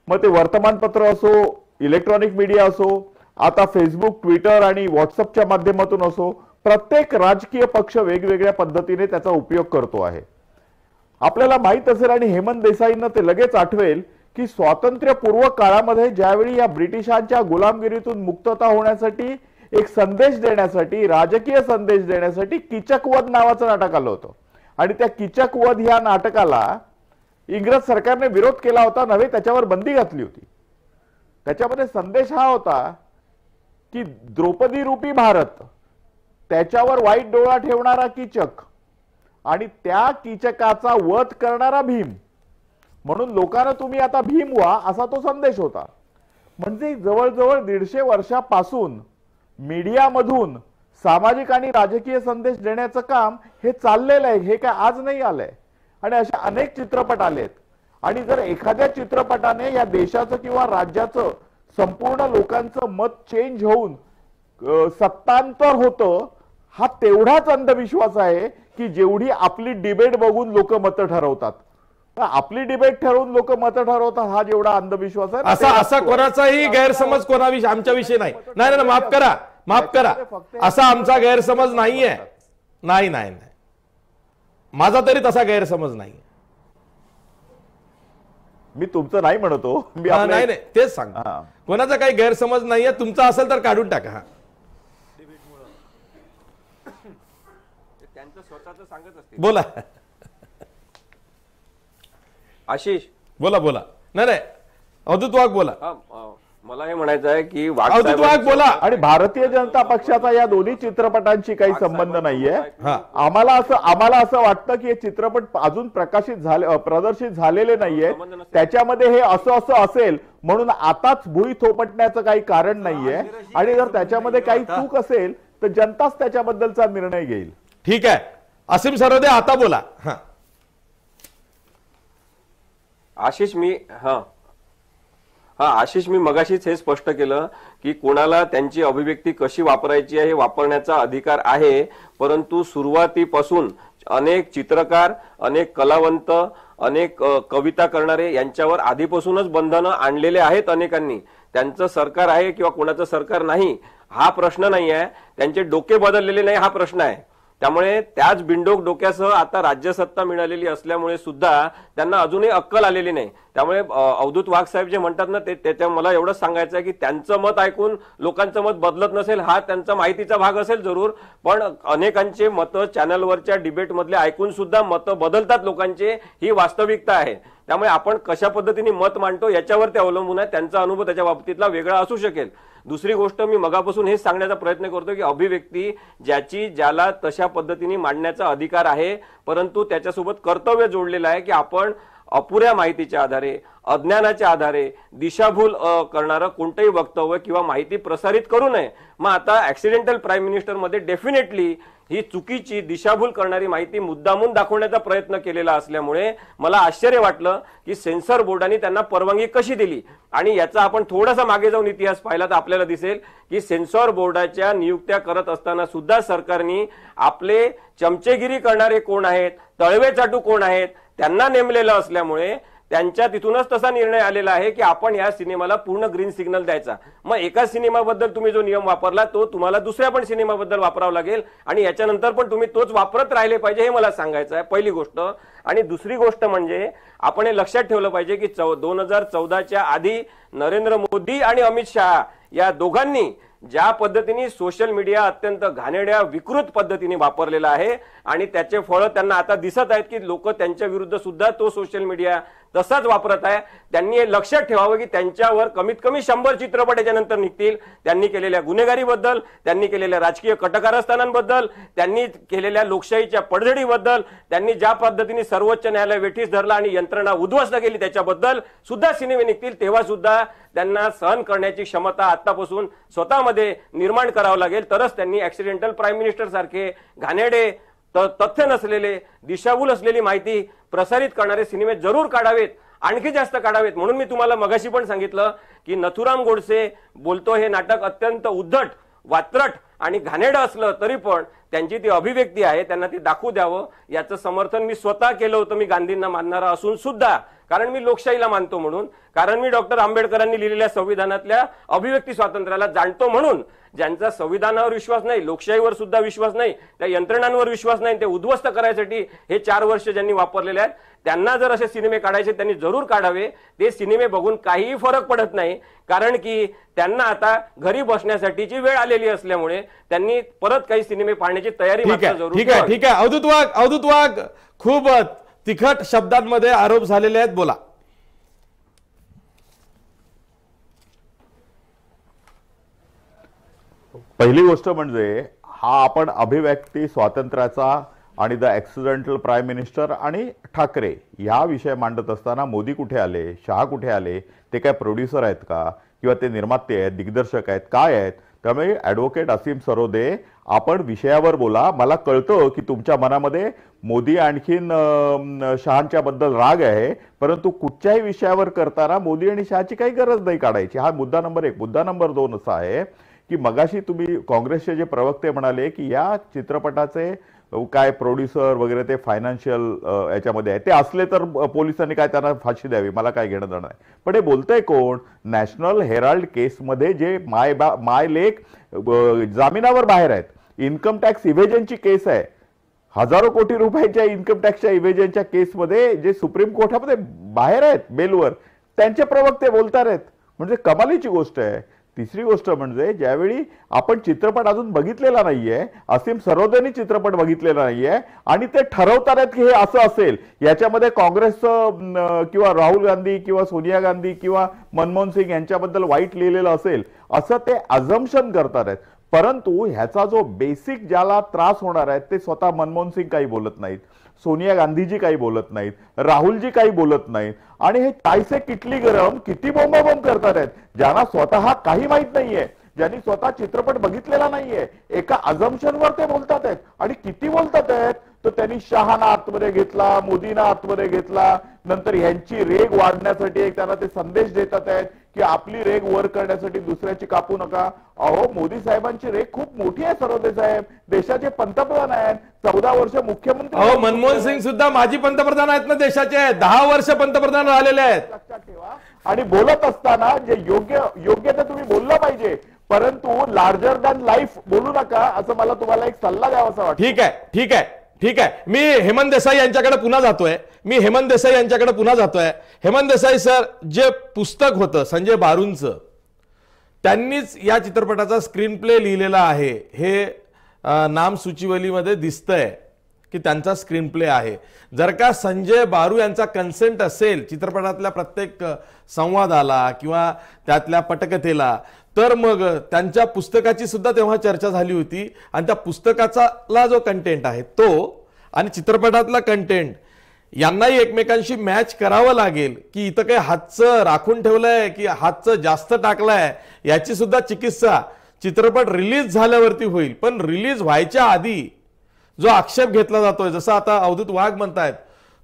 मग ते वर्तमानपत्र असो इलेक्ट्रॉनिक मीडिया असो आता फेसबुक ट्विटर आणि व्हॉट्सअपच्या माध्यमातून असो प्रत्येक राजकीय पक्ष वेगवेगळ्या पद्धतीने त्याचा उपयोग करतो आहे आपल्याला माहीत असेल आणि हेमंत देसाईंना ते लगेच आठवेल की स्वातंत्र्यपूर्व काळामध्ये ज्यावेळी या ब्रिटिशांच्या गुलामगिरीतून मुक्तता होण्यासाठी एक संदेश देण्यासाठी राजकीय संदेश देण्यासाठी किचकवध नावाचं नाटक आलं होतं आणि त्या किचक वध या नाटकाला इंग्रज सरकारने विरोध केला होता नव्हे त्याच्यावर बंदी घातली होती त्याच्यामध्ये संदेश हा होता की द्रौपदी रूपी भारत त्याच्यावर वाईट डोळा ठेवणारा किचक आणि त्या किचकाचा वध करणारा भीम म्हणून लोकांना तुम्ही आता भीम व्हा असा तो संदेश होता म्हणजे जवळजवळ दीडशे वर्षापासून मीडियामधून सामाजिक आणि राजकीय संदेश देण्याचं काम हे चाललेलं आहे हे काय आज नाही आलंय आणि अशा अनेक चित्रपट आलेत आणि जर एखाद्या चित्रपटाने या देशाचं किंवा राज्याचं संपूर्ण लोकांचं मत चेंज होऊन सत्तांतर होतं हा तेवढाच अंधविश्वास आहे की जेवढी आपली डिबेट बघून लोक मतं ठरवतात आपली डिबेट ठरवून लोक मत ठरवतात हा जेवढा अंधविश्वास आहे असा असा
कोणाचाही गैरसमज कोणाविषयी आमच्याविषयी नाही नाही माफ करा माफ करा असा आमचा गैरसमज नाहीये नाही नाही नाही माझा तरी तसा गैरसमज नाही मी तुमचं नाही म्हणतो नाही नाही तेच सांग कोणाचा काही गैरसमज नाहीये तुमचा असेल तर काढून टाका हा बोला आशिष बोला बोला नाही नाही
अवधूत वाघ बोला
मला हे म्हणायचं आहे की बोला
आणि भारतीय जनता पक्षाचा या दोन्ही चित्रपटांशी काही संबंध नाहीये आम्हाला असं आम्हाला असं वाटतं की हे चित्रपट अजून प्रकाशित झाले प्रदर्शित झालेले नाहीये त्याच्यामध्ये हे असं असं असेल म्हणून आताच भुई थोपटण्याचं काही कारण नाहीये आणि जर त्याच्यामध्ये काही चूक असेल तर जनताच त्याच्याबद्दलचा निर्णय घेईल
ठीक आहे असीम सरोदे आता बोला आशिष मी हा हा आशिष मी मगाशीच हे स्पष्ट केलं की कोणाला त्यांची अभिव्यक्ती कशी वापरायची आहे हे वापरण्याचा अधिकार आहे परंतु सुरुवातीपासून अनेक चित्रकार अनेक कलावंत अनेक कविता करणारे यांच्यावर आधीपासूनच बंधनं आणलेले आहेत अनेकांनी त्यांचं सरकार आहे किंवा कोणाचं सरकार नाही हा प्रश्न नाही आहे त्यांचे डोके बदललेले नाही हा प्रश्न आहे त्यामुळे त्याच बिंडोक डोक्यासह आता राज्यसत्ता मिळालेली असल्यामुळे सुद्धा त्यांना अजूनही अक्कल आलेली नाही त्यामुळे अवधूत वाघसाहेब जे म्हणतात ना ते त्याच्या मला एवढंच सांगायचं आहे की त्यांचं मत ऐकून लोकांचं मत बदलत नसेल हा त्यांचा माहितीचा भाग असेल जरूर पण अनेकांचे मतं चॅनलवरच्या डिबेटमधले ऐकून सुद्धा मतं बदलतात लोकांचे ही वास्तविकता आहे त्यामुळे आपण कशा पद्धतीने मत मांडतो याच्यावर ते अवलंबून आहे त्यांचा अनुभव त्याच्या बाबतीतला वेगळा असू शकेल दुसरी गोष्ट मी मगापासून हेच सांगण्याचा प्रयत्न करतो की अभिव्यक्ती ज्याची ज्याला तशा पद्धतीने मांडण्याचा अधिकार आहे परंतु त्याच्यासोबत कर्तव्य जोडलेलं आहे की आपण अपुऱ्या माहितीच्या आधारे अज्ञानाच्या आधारे दिशाभूल करणारं कोणतंही वक्तव्य किंवा माहिती प्रसारित करू नये मग आता ॲक्सिडेंटल प्राईम मिनिस्टरमध्ये डेफिनेटली ही चुकीची दिशाभूल करणारी माहिती मुद्दामून दाखवण्याचा प्रयत्न केलेला असल्यामुळे मला आश्चर्य वाटलं की सेन्सर बोर्डाने त्यांना परवानगी कशी दिली आणि याचा आपण थोडासा मागे जाऊन इतिहास पाहिला तर आपल्याला दिसेल की सेन्सॉर बोर्डाच्या नियुक्त्या करत असताना सुद्धा सरकारने आपले चमचेगिरी करणारे कोण आहेत तळवे चाटू कोण आहेत त्यांना नेमलेलं असल्यामुळे त्यांच्या तिथूनच तसा निर्णय आलेला आहे की आपण या सिनेमाला पूर्ण ग्रीन सिग्नल द्यायचा मग एका सिनेमाबद्दल तुम्ही जो नियम वापरला तो तुम्हाला दुसऱ्या पण सिनेमाबद्दल वापरावा लागेल आणि याच्यानंतर पण तुम्ही तोच वापरत राहिले पाहिजे हे मला सांगायचं आहे पहिली गोष्ट आणि दुसरी गोष्ट म्हणजे आपण हे लक्षात ठेवलं पाहिजे की चौ दोन हजार चौदाच्या आधी नरेंद्र मोदी आणि अमित शहा या दोघांनी ज्या पद्धतीने सोशल मीडिया अत्यंत घाणेड्या विकृत पद्धतीने वापरलेला आहे आणि त्याचे फळं त्यांना आता दिसत आहेत की लोक त्यांच्या विरुद्ध सुद्धा तो सोशल मीडिया तसाच वापरत आहे त्यांनी हे लक्षात ठेवावं की त्यांच्यावर कमीत कमी शंभर चित्रपट याच्यानंतर निघतील त्यांनी केलेल्या गुन्हेगारीबद्दल त्यांनी केलेल्या राजकीय कटकारस्थानांबद्दल त्यांनी केलेल्या लोकशाहीच्या पडझडीबद्दल त्यांनी ज्या पद्धतीने सर्वोच्च न्यायालय वेठीस धरला आणि यंत्रणा उद्ध्वस्त केली त्याच्याबद्दल सुद्धा सिनेमे निघतील तेव्हा सुद्धा त्यांना सहन करण्याची क्षमता आतापासून स्वतःमध्ये निर्माण करावं लागेल तरच त्यांनी ऍक्सिडेंटल प्राईम मिनिस्टर सारखे घाणेडे तथ्य नसलेले दिशाभूल असलेली माहिती प्रसारित करणारे सिनेमे जरूर काढावेत आणखी जास्त काढावेत म्हणून मी तुम्हाला मगाशी पण सांगितलं की नथुराम गोडसे बोलतो हे नाटक अत्यंत उद्धट वात्रट आणि घाणेडं असलं तरी पण त्यांची ती अभिव्यक्ती आहे त्यांना ती दाखवू द्यावं याचं समर्थन मी स्वतः केलं होतं मी गांधींना मानणारा असून सुद्धा कारण मी लोकशाहीला मानतो म्हणून कारण मी डॉक्टर आंबेडकरांनी लिहिलेल्या संविधानातल्या अभिव्यक्ती स्वातंत्र्याला जाणतो म्हणून ज्यांचा संविधानावर विश्वास नाही लोकशाहीवर सुद्धा विश्वास नाही त्या यंत्रणांवर विश्वास नाही ते उद्ध्वस्त करायसाठी हे चार वर्ष ज्यांनी वापरलेले आहेत त्यांना जर असे सिनेमे काढायचे त्यांनी जरूर काढावे ते सिनेमे बघून काहीही फरक पडत नाही कारण की त्यांना आता घरी बसण्यासाठीची वेळ आलेली असल्यामुळे त्यांनी परत काही सिनेमे पाहण्याची तयारी ठीक आहे ठीक
आहे अवधूत वाघ अवधूत वाघ खूप तिखट शब्दांमध्ये आरोप झालेले आहेत बोला
पहिली गोष्ट म्हणजे हा आपण अभिव्यक्ती स्वातंत्र्याचा आणि द ॲक्सिडेंटल प्राईम मिनिस्टर आणि ठाकरे या विषय मांडत असताना मोदी कुठे आले शहा कुठे आले ते काय प्रोड्युसर आहेत का किंवा ते निर्माते आहेत दिग्दर्शक आहेत काय आहेत त्यामुळे ॲडव्होकेट असीम सरोदे आपण विषयावर बोला मला कळतं की तुमच्या मनामध्ये मोदी आणखीन शहांच्याबद्दल राग आहे परंतु कुठच्याही विषयावर करताना मोदी आणि शहाची काही गरज नाही काढायची हा मुद्दा नंबर एक मुद्दा नंबर दोन असा आहे की मगाशी तुम्ही काँग्रेसचे जे प्रवक्ते म्हणाले की या चित्रपटाचे काय प्रोड्युसर वगैरे ते फायनान्शियल याच्यामध्ये आहे ते असले तर पोलिसांनी काय त्यांना फाशी द्यावी मला काय घेणं जाणार आहे पण हे बोलतंय कोण नॅशनल हेराल्ड केसमध्ये जे माय बा माय लेख जामिनावर बाहेर आहेत इन्कम टॅक्स इव्हेजनची केस आहे हजारो कोटी रुपयाच्या इन्कम टॅक्सच्या इव्हेजनच्या केसमध्ये जे सुप्रीम कोर्टामध्ये बाहेर आहेत बेलवर त्यांचे प्रवक्ते बोलतात आहेत म्हणजे कमालीची गोष्ट आहे तिसरी गोष्ट म्हणजे ज्यावेळी आपण चित्रपट अजून बघितलेला नाहीये असीम सरोदेनी चित्रपट बघितलेला नाहीये आणि ते ठरवतात आहेत की हे असं असेल याच्यामध्ये काँग्रेसचं किंवा राहुल गांधी किंवा सोनिया गांधी किंवा मनमोहन सिंग यांच्याबद्दल वाईट लिहिलेलं असेल असं ते अजम्शन करतात आहेत परंतु ह्याचा जो बेसिक ज्याला त्रास होणार आहे ते स्वतः मनमोहन सिंग काही बोलत नाहीत सोनिया गांधीजी काही बोलत नाहीत राहुलजी काही बोलत नाहीत आणि हे कायसे किटली गरम किती बोंब करतात आहेत ज्यांना स्वतः काही माहीत नाहीये ज्यांनी स्वतः चित्रपट बघितलेला नाहीये एका अजमशनवर ते बोलतात आहेत आणि किती बोलतात आहेत तर त्यांनी शहाना आतमध्ये घेतला मोदींना आतमध्ये घेतला नंतर यांची रेग वाढण्यासाठी एक त्यांना ते संदेश देतात आहेत की आपली रेग वर करण्यासाठी दुसऱ्याची कापू नका अहो मोदी साहेबांची रेग खूप मोठी आहे सरोदे साहेब देशाचे पंतप्रधान आहेत चौदा वर्ष मुख्यमंत्री अहो मनमोहन
सिंग सुद्धा माजी पंतप्रधान आहेत ना देशाचे दहा वर्ष पंतप्रधान राहिलेले आहेत लक्षात ठेवा आणि
बोलत असताना जे योग्य योग्य तर तुम्ही बोललं पाहिजे परंतु लार्जर दॅन लाईफ बोलू नका असं मला तुम्हाला एक सल्ला द्यावासा
वाटतं ठीक आहे ठीक आहे ठीक आहे मी हेमंत देसाई यांच्याकडे पुन्हा जातोय मी हेमंत देसाई यांच्याकडे पुन्हा जातोय हेमंत देसाई सर जे पुस्तक होतं संजय बारूंचं त्यांनीच या चित्रपटाचा स्क्रीन प्ले लिहिलेला आहे हे नामसूचीवलीमध्ये दिसतंय की त्यांचा स्क्रीन प्ले आहे जर का संजय बारू यांचा कन्सेंट असेल चित्रपटातल्या प्रत्येक संवादाला किंवा त्यातल्या पटकथेला तर मग त्यांच्या पुस्तकाची सुद्धा तेव्हा चर्चा झाली होती आणि त्या पुस्तकाचाला जो कंटेंट आहे तो आणि चित्रपटातला कंटेंट यांनाही एकमेकांशी मॅच करावं लागेल की इथं काही हातचं राखून ठेवलंय की हातचं जास्त टाकलंय याची सुद्धा चिकित्सा चित्रपट रिलीज झाल्यावरती होईल पण रिलीज व्हायच्या आधी जो आक्षेप घेतला जातोय जसं आता अवधूत वाघ म्हणतायत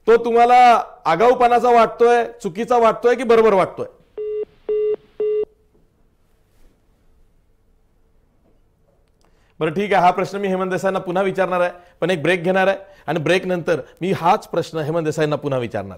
तो तुम्हाला आगाऊपणाचा वाटतोय चुकीचा वाटतोय की बरोबर वाटतोय बरं ठीक आहे हा प्रश्न मी हेमंत देसाईंना पुन्हा विचारणार आहे पण एक ब्रेक घेणार आहे आणि ब्रेक नंतर मी हाच प्रश्न हेमंत देसाईंना पुन्हा विचारणार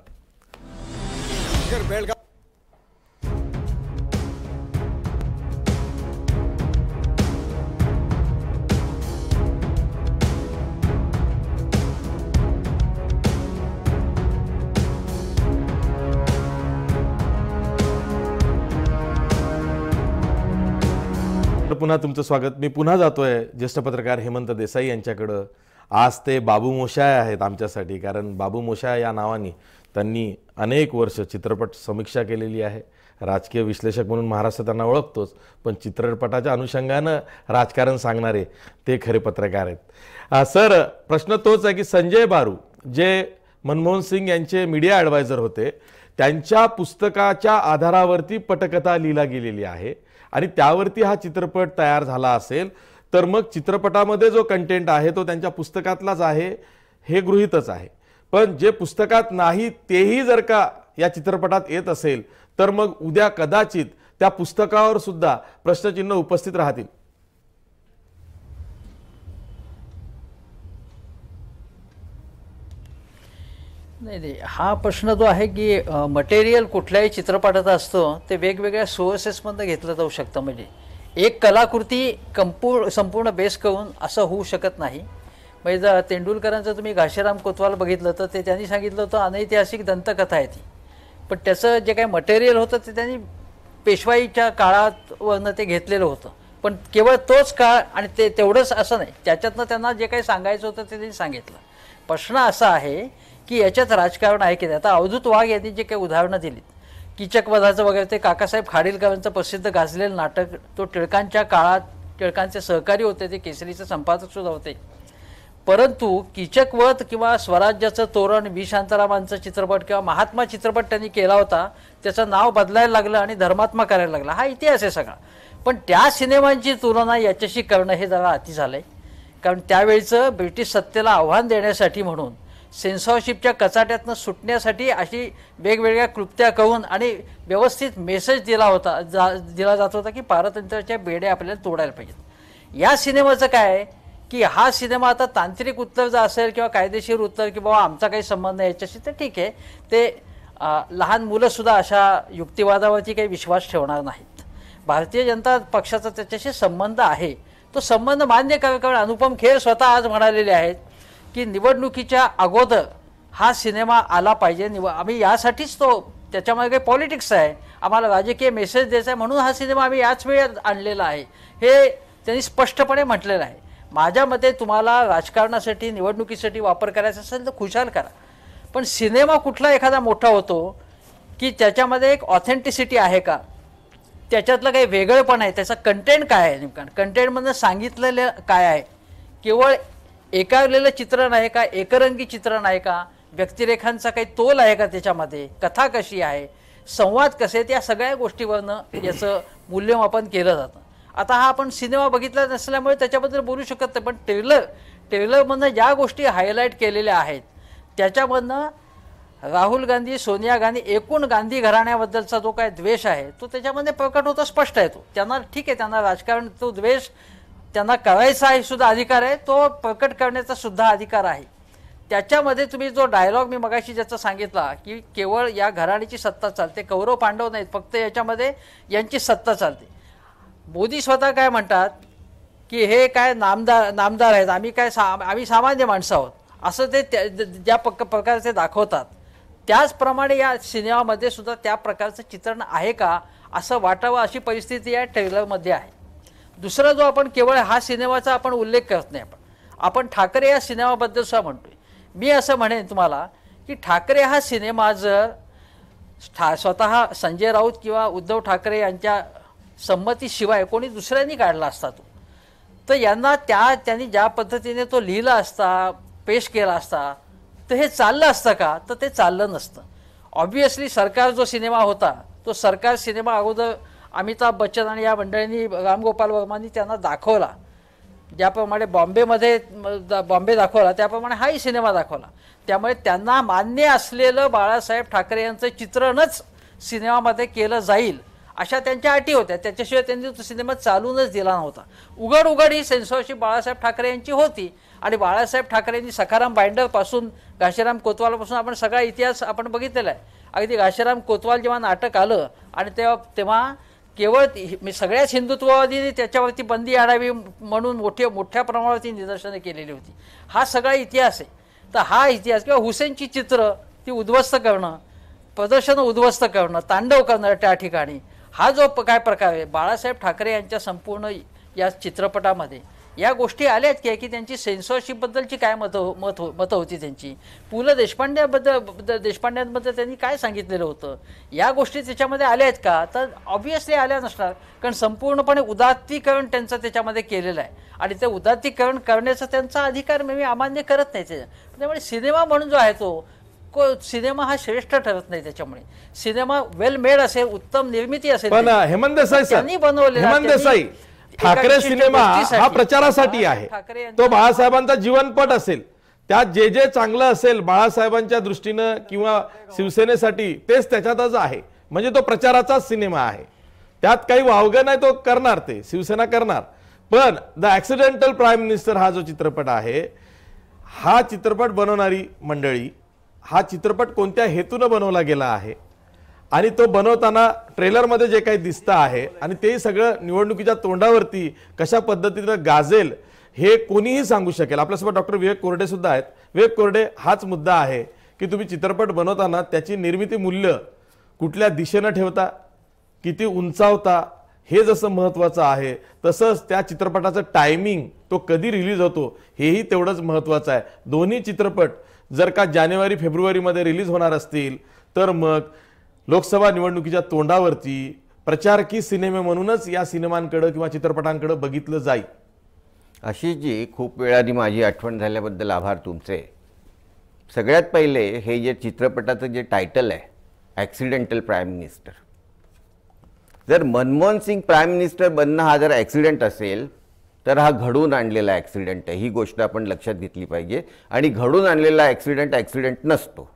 पुन्हा तुमचं स्वागत मी पुन्हा जातो आहे ज्येष्ठ पत्रकार हेमंत देसाई यांच्याकडं आज ते बाबू मोशाय आहेत आमच्यासाठी कारण बाबू मोशाय या नावाने त्यांनी अनेक वर्ष चित्रपट समीक्षा केलेली आहे राजकीय विश्लेषक म्हणून महाराष्ट्र त्यांना ओळखतोच पण चित्रपटाच्या अनुषंगानं राजकारण सांगणारे ते खरे पत्रकार आहेत सर प्रश्न तोच आहे की संजय बारू जे मनमोहन सिंग यांचे मीडिया ॲडवायझर होते त्यांच्या पुस्तकाच्या आधारावरती पटकथा लिहिला गेलेली आहे आणि त्यावरती हा चित्रपट तयार झाला असेल तर मग चित्रपटामध्ये जो कंटेंट आहे तो त्यांच्या पुस्तकातलाच आहे हे गृहितच आहे पण जे पुस्तकात नाही तेही जर का या चित्रपटात येत असेल तर मग उद्या कदाचित त्या पुस्तकावर सुद्धा प्रश्नचिन्ह उपस्थित राहतील
नाही नाही हा प्रश्न जो आहे की मटेरियल कुठल्याही चित्रपटाचा असतो ते वेगवेगळ्या सोर्सेसमधनं घेतलं जाऊ शकतं म्हणजे एक कलाकृती कंपू संपूर्ण बेस करून असं होऊ शकत नाही म्हणजे जर तेंडुलकरांचं तुम्ही घाशीराम कोतवाल बघितलं तर ते त्यांनी सांगितलं होतं अनैतिहासिक दंतकथा आहे ती पण त्याचं जे काही मटेरियल होतं ते त्यांनी पेशवाईच्या वरनं ते घेतलेलं होतं पण केवळ तोच काळ आणि ते तेवढंच असं नाही त्याच्यातनं त्यांना जे काही सांगायचं होतं ते त्यांनी सांगितलं प्रश्न असा आहे की याच्यात राजकारण आहे की नाही आता अवधूत वाघ यांनी जे काही उदाहरणं दिलीत किचकवधाचं वगैरे ते काकासाहेब खाडीलकरांचं प्रसिद्ध गाजलेलं नाटक तो टिळकांच्या काळात टिळकांचे सहकारी होते ते केसरीचे संपादक सुद्धा होते परंतु वध किंवा स्वराज्याचं तोरण बी चित्रपट किंवा महात्मा चित्रपट त्यांनी केला होता त्याचं नाव बदलायला लागलं आणि धर्मात्मा करायला लागला हा इतिहास आहे सगळा पण त्या सिनेमांची तुलना याच्याशी करणं हे जरा अति झालं आहे कारण त्यावेळीचं ब्रिटिश सत्तेला आव्हान देण्यासाठी म्हणून सेन्सॉरशिपच्या कचाट्यातनं सुटण्यासाठी अशी वेगवेगळ्या कृत्या करून आणि व्यवस्थित मेसेज दिला होता जा दिला जात होता की पारतंत्र्याच्या बेडे आपल्याला तोडायला पाहिजेत या सिनेमाचं काय की हा सिनेमा आता तांत्रिक उत्तर जर असेल किंवा कायदेशीर उत्तर की बाबा आमचा काही संबंध आहे याच्याशी तर ठीक आहे ते लहान मुलंसुद्धा अशा युक्तिवादावरती काही विश्वास ठेवणार नाहीत भारतीय जनता पक्षाचा त्याच्याशी संबंध आहे तो संबंध मान्य कारण अनुपम खेर स्वतः आज म्हणालेले आहेत की निवडणुकीच्या अगोदर हा सिनेमा आला पाहिजे निव आम्ही यासाठीच तो त्याच्यामध्ये काही पॉलिटिक्स आहे आम्हाला राजकीय मेसेज द्यायचा आहे म्हणून हा सिनेमा आम्ही याच वेळेत आणलेला आहे हे त्यांनी स्पष्टपणे म्हटलेलं आहे माझ्या मते तुम्हाला राजकारणासाठी निवडणुकीसाठी वापर करायचा असेल तर खुशाल करा पण सिनेमा कुठला एखादा मोठा होतो की त्याच्यामध्ये एक ऑथेंटिसिटी आहे का त्याच्यातलं काही वेगळं पण आहे त्याचा कंटेंट काय आहे नेमका कंटेंटमधनं सांगितलेलं काय आहे केवळ एकावलेलं चित्रण आहे का एकरंगी चित्रण आहे का व्यक्तिरेखांचा काही तोल आहे का त्याच्यामध्ये कथा कशी आहे संवाद कसे आहेत या सगळ्या गोष्टीवरनं याचं मूल्यमापन केलं जातं आता हा आपण सिनेमा बघितला नसल्यामुळे त्याच्याबद्दल बोलू शकत नाही पण ट्रेलर ट्रेलरमधनं ज्या गोष्टी हायलाईट केलेल्या आहेत त्याच्यामधनं राहुल गांधी सोनिया गांधी एकूण गांधी घराण्याबद्दलचा जो काय द्वेष आहे तो त्याच्यामध्ये प्रकट होता स्पष्ट आहे तो त्यांना ठीक आहे त्यांना राजकारण तो द्वेष त्यांना कळायचा सुद्धा अधिकार आहे तो प्रकट करण्याचा सुद्धा अधिकार आहे त्याच्यामध्ये तुम्ही जो डायलॉग मी मगाशी ज्याचा सांगितला की केवळ या घराण्याची सत्ता चालते कौरव पांडव नाहीत फक्त याच्यामध्ये यांची सत्ता चालते मोदी स्वतः काय म्हणतात की हे काय नामदार नामदार आहेत आम्ही काय सा आम्ही सामान्य माणसं आहोत असं ते ज्या पक प्रकारे दाखवतात त्याचप्रमाणे या सिनेमामध्ये सुद्धा त्या प्रकारचं चित्रण आहे का असं वाटावं अशी परिस्थिती या ट्रेलरमध्ये आहे दुसरा जो आपण केवळ हा सिनेमाचा आपण उल्लेख करत नाही आपण आपण ठाकरे या सिनेमाबद्दल सुद्धा म्हणतोय मी असं म्हणेन तुम्हाला की ठाकरे हा सिनेमा जर ठा स्वतः संजय राऊत किंवा उद्धव ठाकरे यांच्या संमतीशिवाय कोणी दुसऱ्यांनी काढला असता तो तर यांना त्या त्यांनी ज्या पद्धतीने तो लिहिला असता पेश केला असता तर हे चाललं असतं का तर ते चाललं नसतं ऑब्व्हियसली सरकार जो सिनेमा होता तो सरकार सिनेमा अगोदर अमिताभ बच्चन आणि या मंडळींनी रामगोपाल वर्मांनी त्यांना दाखवला ज्याप्रमाणे बॉम्बेमध्ये बॉम्बे दाखवला त्याप्रमाणे हाही सिनेमा दाखवला त्यामुळे त्यांना मान्य असलेलं बाळासाहेब ठाकरे यांचं चित्रणच सिनेमामध्ये केलं जाईल अशा त्यांच्या अटी होत्या त्याच्याशिवाय त्यांनी तो सिनेमा चालूनच दिला नव्हता उघड उघड ही सेन्सॉरशिप बाळासाहेब ठाकरे यांची होती आणि बाळासाहेब ठाकरेंनी सखाराम बाइंडरपासून घाशीराम कोतवालपासून आपण सगळा इतिहास आपण बघितलेला आहे अगदी घाशीराम कोतवाल जेव्हा नाटक आलं आणि तेव्हा तेव्हा केवळ मी सगळ्याच हिंदुत्ववादीने त्याच्यावरती बंदी आणावी म्हणून मोठे मोठ्या प्रमाणावरती निदर्शनं केलेली होती हा सगळा इतिहास आहे तर हा इतिहास किंवा हुसेनची चित्र ती उद्ध्वस्त करणं प्रदर्शनं उद्ध्वस्त करणं तांडव करणं त्या ठिकाणी हा जो काय प्रकार आहे बाळासाहेब ठाकरे यांच्या संपूर्ण या चित्रपटामध्ये या गोष्टी आल्यात की की त्यांची सेन्सॉरशिपबद्दलची काय मत हो- मत हो मतं होती त्यांची पु ल देशपांड्याबद्दल देशपांड्यांबद्दल त्यांनी काय सांगितलेलं होतं या गोष्टी त्याच्यामध्ये आल्या आहेत का तर ऑब्वियसली आल्या नसणार कारण संपूर्णपणे उदात्तीकरण त्यांचं त्याच्यामध्ये केलेलं आहे आणि ते उदात्तीकरण करण्याचा त्यांचा अधिकार मी अमान्य करत नाही त्याच्या त्यामुळे सिनेमा म्हणून जो आहे तो को सिनेमा हा श्रेष्ठ ठरत नाही त्याच्यामुळे सिनेमा वेल मेड असेल उत्तम निर्मिती असेल हेमंत साई त्यांनी बनवले हेमंत साई ठाकरे सिनेमा हा प्रचारासाठी आहे तो
बाळासाहेबांचा जीवनपट असेल त्यात जे जे चांगलं असेल बाळासाहेबांच्या दृष्टीनं किंवा शिवसेनेसाठी तेच त्याच्यातच आहे म्हणजे तो प्रचाराचाच सिनेमा आहे त्यात काही वावग नाही तो करणार ते शिवसेना करणार पण द ऍक्सिडेंटल प्राईम मिनिस्टर हा जो चित्रपट आहे हा चित्रपट बनवणारी मंडळी हा चित्रपट कोणत्या हेतूनं बनवला गेला आहे आणि तो बनवताना ट्रेलरमध्ये जे काही दिसतं आहे आणि तेही सगळं निवडणुकीच्या तोंडावरती कशा पद्धतीनं गाजेल हे कोणीही सांगू शकेल आपल्यासोबत डॉक्टर विवेक कोरडे सुद्धा आहेत विवेक कोरडे हाच मुद्दा आहे की तुम्ही चित्रपट बनवताना त्याची निर्मिती मूल्य कुठल्या दिशेनं ठेवता किती उंचावता हे जसं महत्त्वाचं आहे तसंच त्या चित्रपटाचं टायमिंग तो कधी रिलीज होतो हेही तेवढंच महत्त्वाचं आहे दोन्ही चित्रपट जर का जानेवारी फेब्रुवारीमध्ये रिलीज होणार असतील तर मग लोकसभा निवडणुकीच्या तोंडावरती
प्रचारकी सिनेमे म्हणूनच या सिनेमांकडं किंवा चित्रपटांकडं बघितलं जाईल जी खूप वेळाने माझी आठवण झाल्याबद्दल आभार तुमचे सगळ्यात पहिले हे जे चित्रपटाचं जे टायटल आहे ॲक्सिडेंटल प्राईम मिनिस्टर जर मनमोहन सिंग प्राईम मिनिस्टर बनणं हा जर ॲक्सिडेंट असेल तर हा घडून आणलेला ॲक्सिडेंट आहे ही गोष्ट आपण लक्षात घेतली पाहिजे आणि घडून आणलेला ॲक्सिडेंट ॲक्सिडेंट नसतो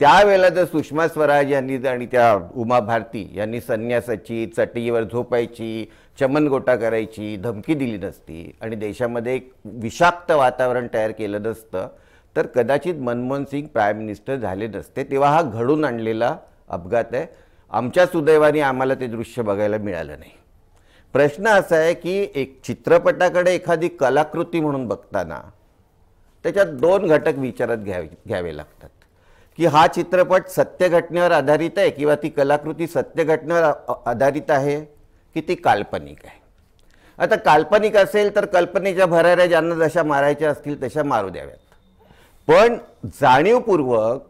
त्यावेळेला जर सुषमा स्वराज यांनी आणि त्या उमा भारती यांनी संन्यासाची चटईवर झोपायची चमनगोटा करायची धमकी दिली नसती आणि देशामध्ये एक विषाक्त वातावरण तयार केलं नसतं तर कदाचित मनमोहन सिंग प्राईम मिनिस्टर झाले नसते तेव्हा हा घडून आणलेला अपघात आहे आमच्या सुदैवाने आम्हाला ते दृश्य बघायला मिळालं नाही प्रश्न असा आहे की एक चित्रपटाकडे एखादी कलाकृती म्हणून बघताना त्याच्यात दोन घटक विचारात घ्यावे घ्यावे लागतात की हा चित्रपट सत्यघटनेवर आधारित आहे किंवा ती कलाकृती सत्यघटनेवर आधारित आहे की ती काल्पनिक आहे आता काल्पनिक असेल तर कल्पनेच्या भराऱ्या ज्यांना जशा मारायच्या असतील तशा मारू द्याव्यात पण जाणीवपूर्वक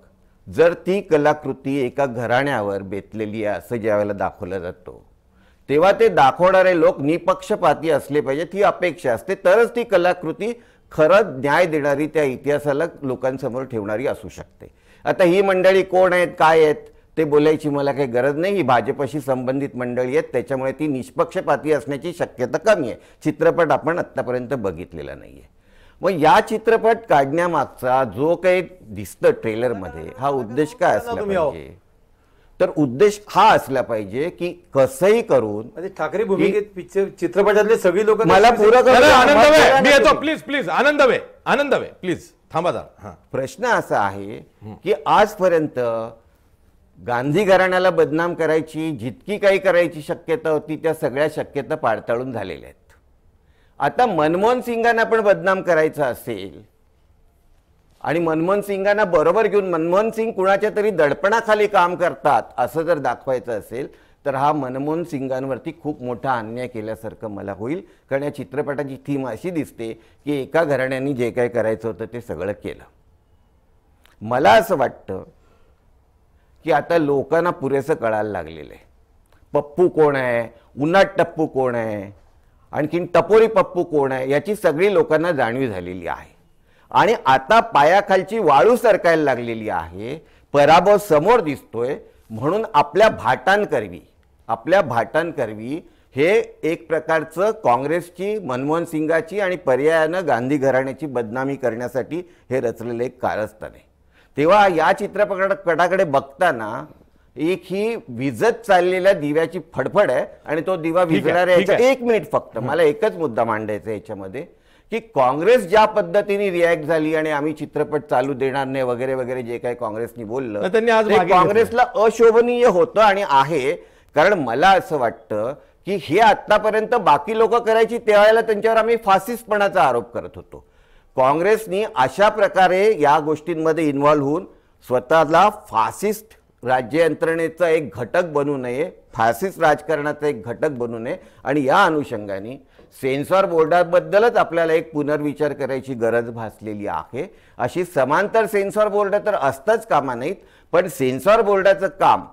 जर ती कलाकृती एका घराण्यावर बेतलेली आहे असं ज्यावेळेला दाखवलं जातो तेव्हा ते दाखवणारे लोक निपक्षपाती असले पाहिजे ही अपेक्षा असते तरच ती कलाकृती खरंच न्याय देणारी त्या इतिहासाला लोकांसमोर ठेवणारी असू शकते आता ही मंडळी कोण आहेत काय आहेत ते बोलायची मला काही गरज नाही ही भाजपशी संबंधित मंडळी आहेत त्याच्यामुळे ती निष्पक्षपाती असण्याची शक्यता कमी आहे चित्रपट आपण आत्तापर्यंत बघितलेला नाही आहे मग या चित्रपट काढण्यामागचा जो काही दिसतं ट्रेलरमध्ये हा उद्देश काय असला पाहिजे तर उद्देश हा असला पाहिजे की कसंही करून म्हणजे
ठाकरे भूमिकेत पिक्चर चित्रपटातले सगळी लोक मला पूरक आनंद प्लीज प्लीज आनंद वे
आनंद वे प्लीज थांबा जरा प्रश्न असा आहे की आजपर्यंत गांधी घराण्याला बदनाम करायची जितकी काही करायची शक्यता होती त्या सगळ्या शक्यता पाडताळून झालेल्या आहेत आता मनमोहन सिंगांना पण बदनाम करायचं असेल आणि मनमोहन सिंगांना बरोबर घेऊन मनमोहन सिंग कुणाच्या तरी दडपणाखाली काम करतात असं जर दाखवायचं असेल तर हा मनमोहन सिंगांवरती खूप मोठा अन्याय केल्यासारखं मला होईल कारण या चित्रपटाची थीम अशी दिसते की एका घराण्याने जे काय करायचं होतं ते सगळं केलं मला असं वाटतं की आता लोकांना पुरेसं कळायला लागलेलं आहे पप्पू कोण आहे उन्हाट टप्पू कोण आहे आणखीन टपोरी पप्पू कोण आहे याची सगळी लोकांना जाणीव झालेली आहे आणि आता पायाखालची वाळू सरकायला लागलेली आहे पराभव समोर दिसतोय म्हणून आपल्या भाटांकरवी आपल्या भाटांकरवी हे एक प्रकारचं काँग्रेसची मनमोहन सिंगाची आणि पर्यायानं गांधी घराण्याची बदनामी करण्यासाठी हे रचलेले एक कारस्थान आहे तेव्हा या चित्रपटाकडे बघताना एक ही विजत चाललेल्या दिव्याची फडफड आहे आणि तो दिवा विजणार याचा एक मिनिट फक्त मला एकच मुद्दा मांडायचा याच्यामध्ये की काँग्रेस ज्या पद्धतीने रिॲक्ट झाली आणि आम्ही चित्रपट चालू देणार नाही वगैरे वगैरे जे काही काँग्रेसनी बोललं त्यांनी काँग्रेसला अशोभनीय होतं आणि आहे कारण मला असं वाटतं की हे आत्तापर्यंत बाकी लोक करायची त्यावेळेला त्यांच्यावर आम्ही फासिसपणाचा आरोप करत होतो काँग्रेसनी अशा प्रकारे या गोष्टींमध्ये इन्व्हॉल्व्ह होऊन स्वतःला फासिस्ट राज्य यंत्रणेचा एक घटक बनू नये फासिस्ट राजकारणाचा एक घटक बनू नये आणि या अनुषंगाने सेन्सॉर बोर्डाबद्दलच आपल्याला एक पुनर्विचार करायची गरज भासलेली आहे अशी समांतर सेन्सॉर बोर्ड तर असतंच कामा नाहीत पण सेन्सॉर बोर्डाचं काम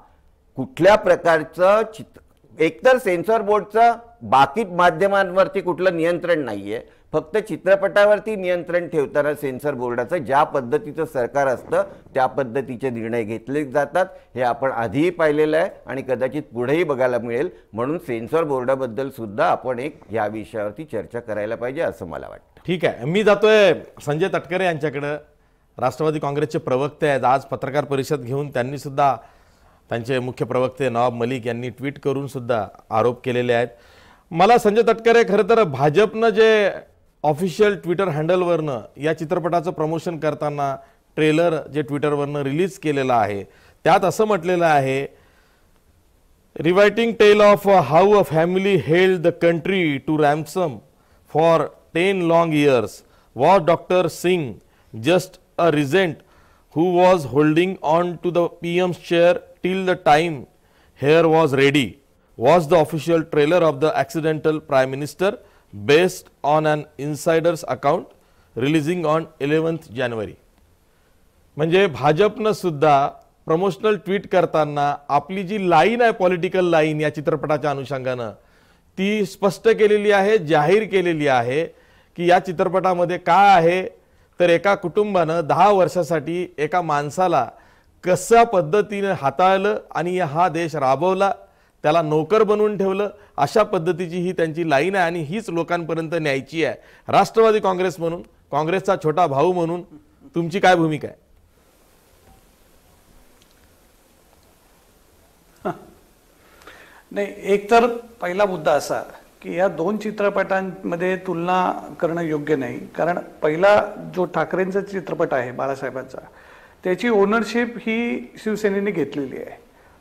कुठल्या प्रकारचं चित्र एकतर सेन्सॉर बोर्डचं बाकी माध्यमांवरती कुठलं नियंत्रण नाही आहे फक्त चित्रपटावरती नियंत्रण ठेवताना सेन्सॉर बोर्डाचं ज्या पद्धतीचं सरकार असतं त्या पद्धतीचे निर्णय घेतले जातात हे आपण आधीही पाहिलेलं आहे आणि कदाचित पुढेही बघायला मिळेल म्हणून सेन्सॉर बोर्डाबद्दल सुद्धा आपण एक या विषयावरती चर्चा करायला पाहिजे असं मला वाटतं ठीक आहे मी जातोय संजय तटकरे यांच्याकडं राष्ट्रवादी काँग्रेसचे प्रवक्ते आहेत
आज पत्रकार परिषद घेऊन त्यांनी सुद्धा त्यांचे मुख्य प्रवक्ते नवाब मलिक यांनी ट्विट करून सुद्धा आरोप केलेले आहेत मला संजय तटकरे खरं तर भाजपनं जे ऑफिशियल ट्विटर हँडलवरनं या चित्रपटाचं प्रमोशन करताना ट्रेलर जे ट्विटरवरनं रिलीज केलेलं आहे त्यात असं म्हटलेलं आहे rewriting tale of how a family held the country to ransom for ten long years was doctor Singh just a regent who was holding on to the PM's chair till the time heir was ready was the official trailer of the accidental Prime Minister based on an insider's account releasing on 11th January. म्हणजे भाजपनं सुद्धा promotional tweet करताना आपली जी line आहे political line या चित्रपटाच्या अनुषंगानं ती स्पष्ट केलेली आहे जाहीर केलेली आहे की या चित्रपटामध्ये काय आहे तर एका कुटुंबानं दहा वर्षासाठी एका माणसाला कसा पद्धतीने हाताळलं आणि हा देश राबवला त्याला नोकर बनवून ठेवलं अशा पद्धतीची ही त्यांची लाईन आहे आणि हीच लोकांपर्यंत न्यायची आहे राष्ट्रवादी काँग्रेस म्हणून काँग्रेसचा छोटा भाऊ म्हणून तुमची काय भूमिका आहे
नाही एक तर पहिला मुद्दा असा की या दोन चित्रपटांमध्ये तुलना करणं योग्य नाही कारण पहिला जो ठाकरेंचा चित्रपट आहे बाळासाहेबांचा त्याची ओनरशिप ही शिवसेनेने घेतलेली आहे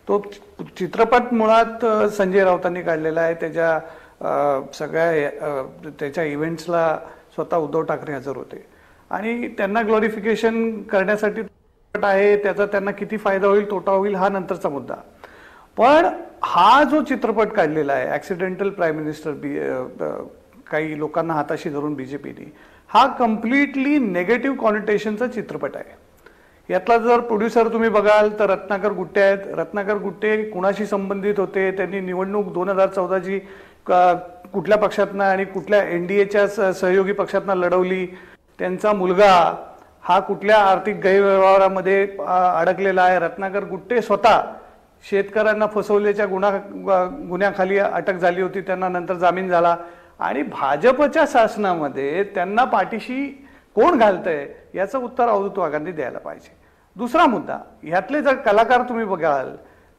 तो चित्रपट मुळात संजय राऊतांनी काढलेला आहे त्याच्या सगळ्या त्याच्या इव्हेंट्सला स्वतः उद्धव ठाकरे हजर होते आणि त्यांना ग्लोरिफिकेशन करण्यासाठी आहे त्याचा त्यांना किती फायदा होईल तोटा होईल हा नंतरचा मुद्दा पण हा जो चित्रपट काढलेला आहे ॲक्सिडेंटल प्राईम मिनिस्टर बी काही लोकांना हाताशी धरून बी जे हा कम्प्लिटली नेगेटिव्ह कॉनिटेशनचा चित्रपट आहे यातला जर प्रोड्युसर तुम्ही बघाल तर रत्नाकर गुट्टे आहेत रत्नाकर गुट्टे कुणाशी संबंधित होते त्यांनी निवडणूक दोन हजार चौदाची कुठल्या पक्षातनं आणि कुठल्या एन डी एच्या सहयोगी पक्षातनं लढवली त्यांचा मुलगा हा कुठल्या आर्थिक गैरव्यवहारामध्ये अडकलेला आहे रत्नाकर गुट्टे स्वतः शेतकऱ्यांना फसवल्याच्या गुन्हा गुन्ह्याखाली अटक झाली होती त्यांना नंतर जामीन झाला आणि भाजपच्या शासनामध्ये त्यांना पाठीशी कोण घालतंय याचं उत्तर अवधूत वाघांनी द्यायला पाहिजे दुसरा मुद्दा ह्यातले जर कलाकार तुम्ही बघाल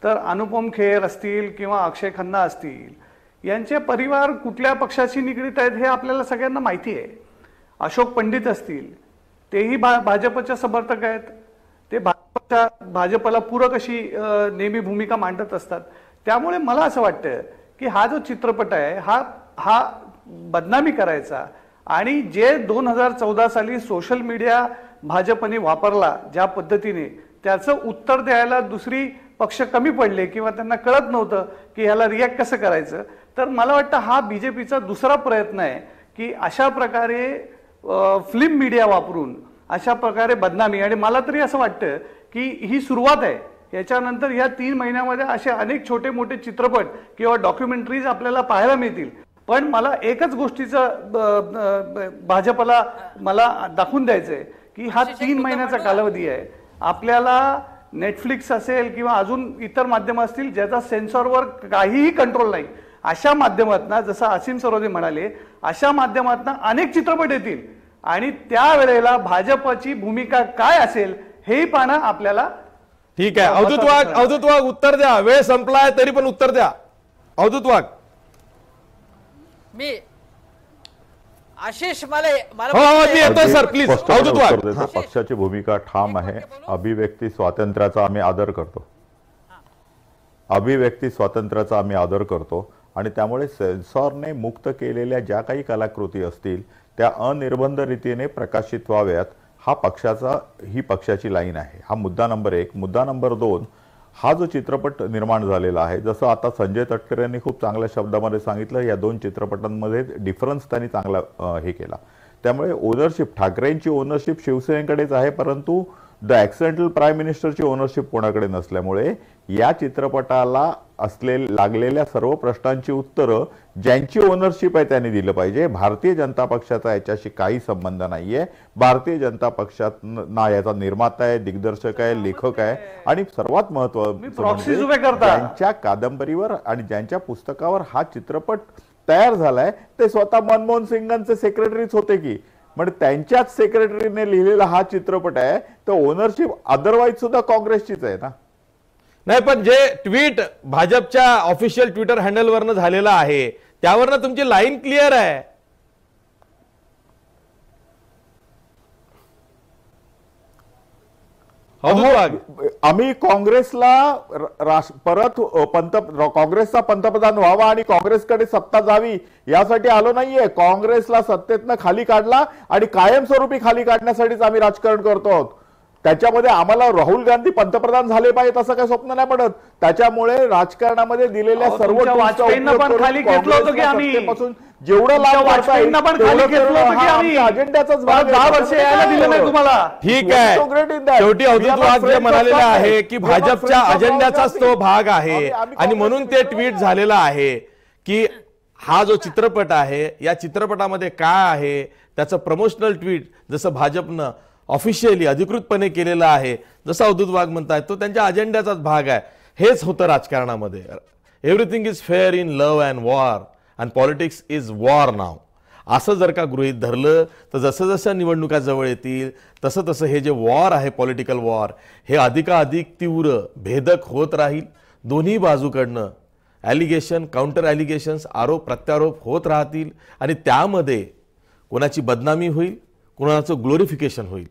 तर अनुपम खेर असतील किंवा अक्षय खन्ना असतील यांचे परिवार कुठल्या पक्षाशी निगडीत आहेत हे आपल्याला सगळ्यांना माहिती आहे अशोक पंडित असतील तेही भा भाजपच्या समर्थक आहेत ते भाजपच्या भाजपला पूरक अशी नेहमी भूमिका मांडत असतात त्यामुळे मला असं वाटतं की हा जो चित्रपट आहे हा हा बदनामी करायचा आणि जे दोन हजार चौदा साली सोशल मीडिया भाजपने वापरला ज्या पद्धतीने त्याचं उत्तर द्यायला दुसरी पक्ष कमी पडले किंवा त्यांना कळत नव्हतं की ह्याला रिॲक्ट कसं करायचं तर मला वाटतं हा बी जे पीचा दुसरा प्रयत्न आहे की अशा प्रकारे फिल्म मीडिया वापरून अशा प्रकारे बदनामी आणि मला तरी असं वाटतं की ही सुरुवात आहे याच्यानंतर ह्या तीन महिन्यामध्ये असे अनेक छोटे मोठे चित्रपट किंवा डॉक्युमेंटरीज आपल्याला पाहायला मिळतील पण मला एकच गोष्टीचं भाजपला मला दाखवून द्यायचं आहे की हा तीन महिन्याचा कालावधी आहे आपल्याला नेटफ्लिक्स असेल किंवा अजून इतर माध्यम असतील ज्याचा सेन्सॉरवर काहीही कंट्रोल नाही अशा माध्यमातून जसं असीम सरोदे म्हणाले अशा माध्यमातून अनेक चित्रपट येतील आणि त्यावेळेला भाजपची भूमिका काय असेल हे पाहणं आपल्याला
ठीक आहे
अवधूत वाघ उत्तर द्या वेळ संपलाय तरी पण उत्तर द्या
अवधूत वाघ
मी आशिष हो, हो, सर प्लीज
पक्षाची भूमिका ठाम आहे अभिव्यक्ती स्वातंत्र्याचा आम्ही आदर करतो अभिव्यक्ती स्वातंत्र्याचा आम्ही आदर करतो आणि त्यामुळे सेन्सॉरने मुक्त केलेल्या ज्या काही कलाकृती असतील त्या अनिर्बंध रीतीने प्रकाशित व्हाव्यात हा पक्षाचा ही पक्षाची लाईन आहे हा मुद्दा नंबर एक मुद्दा नंबर दोन हा जो चित्रपट निर्माण झालेला आहे जसं आता संजय तटकरे यांनी खूप चांगल्या शब्दामध्ये सांगितलं या दोन चित्रपटांमध्ये डिफरन्स त्यांनी चांगला हे केला त्यामुळे ओनरशिप ठाकरेंची ओनरशिप शिवसेनेकडेच आहे परंतु द ॲक्सिडेंटल प्राईम मिनिस्टरची ओनरशिप कोणाकडे नसल्यामुळे या चित्रपटाला असले लागलेल्या सर्व प्रश्नांची उत्तरं ज्यांची ओनरशिप आहे त्यांनी दिलं पाहिजे भारतीय जनता पक्षाचा याच्याशी काही संबंध नाही आहे भारतीय जनता पक्षात ना याचा निर्माता आहे दिग्दर्शक आहे लेखक आहे आणि सर्वात महत्व त्यांच्या कादंबरीवर आणि ज्यांच्या पुस्तकावर हा चित्रपट तयार झालाय ते स्वतः मनमोहन सिंगांचे सेक्रेटरीच होते की म्हणजे त्यांच्याच सेक्रेटरीने लिहिलेला हा चित्रपट आहे तर ओनरशिप अदरवाईज सुद्धा काँग्रेसचीच आहे ना नाही पण जे ट्विट भाजपच्या ऑफिशियल ट्विटर
हँडलवरनं झालेला आहे त्यावर ना तुमची लाईन क्लिअर आहे
आम्ही काँग्रेसला परत पंत काँग्रेसचा पंतप्रधान व्हावा आणि काँग्रेसकडे सत्ता जावी यासाठी आलो नाहीये काँग्रेसला सत्तेतनं खाली काढला आणि कायमस्वरूपी खाली काढण्यासाठीच आम्ही राजकारण करतो आहोत त्याच्यामध्ये आम्हाला राहुल गांधी पंतप्रधान झाले पाहिजेत असं काय स्वप्न नाही पडत त्याच्यामुळे राजकारणामध्ये दिलेल्या सर्व खाली पासून जेवढं
ठीक आहे शेवटी आज जे म्हणालेलं आहे की भाजपच्या अजेंड्याचाच
तो भाग आहे आणि म्हणून ते ट्विट झालेलं आहे की हा जो चित्रपट आहे या चित्रपटामध्ये काय आहे त्याचं प्रमोशनल ट्विट जसं भाजपनं ऑफिशियली अधिकृतपणे केलेला आहे जसा अवधूत वाघ म्हणतात तो त्यांच्या अजेंड्याचाच भाग आहे हेच होतं राजकारणामध्ये everything is fair in love and war and politics is war नाव असं जर का गृहीत धरलं तर जसं जसं निवडणुका जवळ येतील तसं तसं हे जे वॉर आहे पॉलिटिकल वॉर हे अधिकाधिक तीव्र भेदक होत राहील दोन्ही बाजूकडनं ॲलिगेशन काउंटर ॲलिगेशन्स आरोप प्रत्यारोप होत राहतील आणि त्यामध्ये कोणाची बदनामी होईल कोणाचं ग्लोरिफिकेशन होईल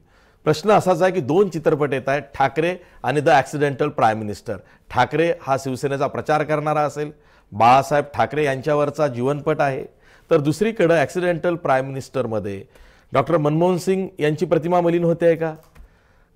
प्रश्न असाच आहे की दोन चित्रपट येत आहेत ठाकरे आणि the accidental prime minister Thackeray हा शिवसेनेचा प्रचार करणारा असेल बाळासाहेब ठाकरे यांच्यावरचा जीवनपट आहे तर दुसरीकडं ॲक्सिडेंटल प्राईम मिनिस्टरमध्ये डॉक्टर मनमोहन सिंग यांची प्रतिमा मलिन होते आहे का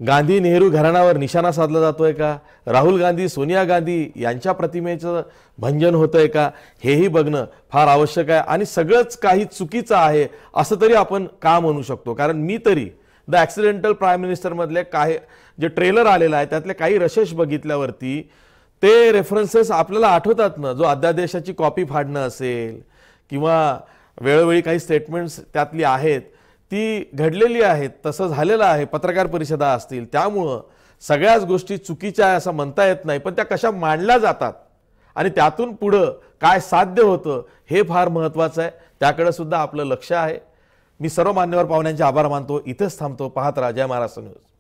गांधी नेहरू घराण्यावर निशाणा साधला जातो आहे का राहुल गांधी सोनिया गांधी यांच्या प्रतिमेचं भंजन होतं आहे का हेही बघणं फार आवश्यक आहे आणि सगळंच काही चुकीचं आहे असं तरी आपण का म्हणू शकतो कारण मी तरी द ॲक्सिडेंटल प्राईम मिनिस्टरमधले काही जे ट्रेलर आलेला आहे त्यातले काही रशेष बघितल्यावरती ते रेफरन्सेस आपल्याला आठवतात ना जो अध्यादेशाची कॉपी फाडणं असेल किंवा वेळोवेळी काही स्टेटमेंट्स त्यातली आहेत ती घडलेली आहेत तसं झालेलं आहे पत्रकार परिषदा असतील त्यामुळं सगळ्याच गोष्टी चुकीच्या आहे असं म्हणता येत नाही पण त्या कशा मांडल्या जातात आणि त्यातून पुढं काय साध्य होतं हे फार महत्त्वाचं आहे त्याकडे सुद्धा आपलं लक्ष आहे मी सर्व मान्यवर पाहुण्यांचे आभार मानतो इथंच थांबतो पाहत राजा जय महाराष्ट्र न्यूज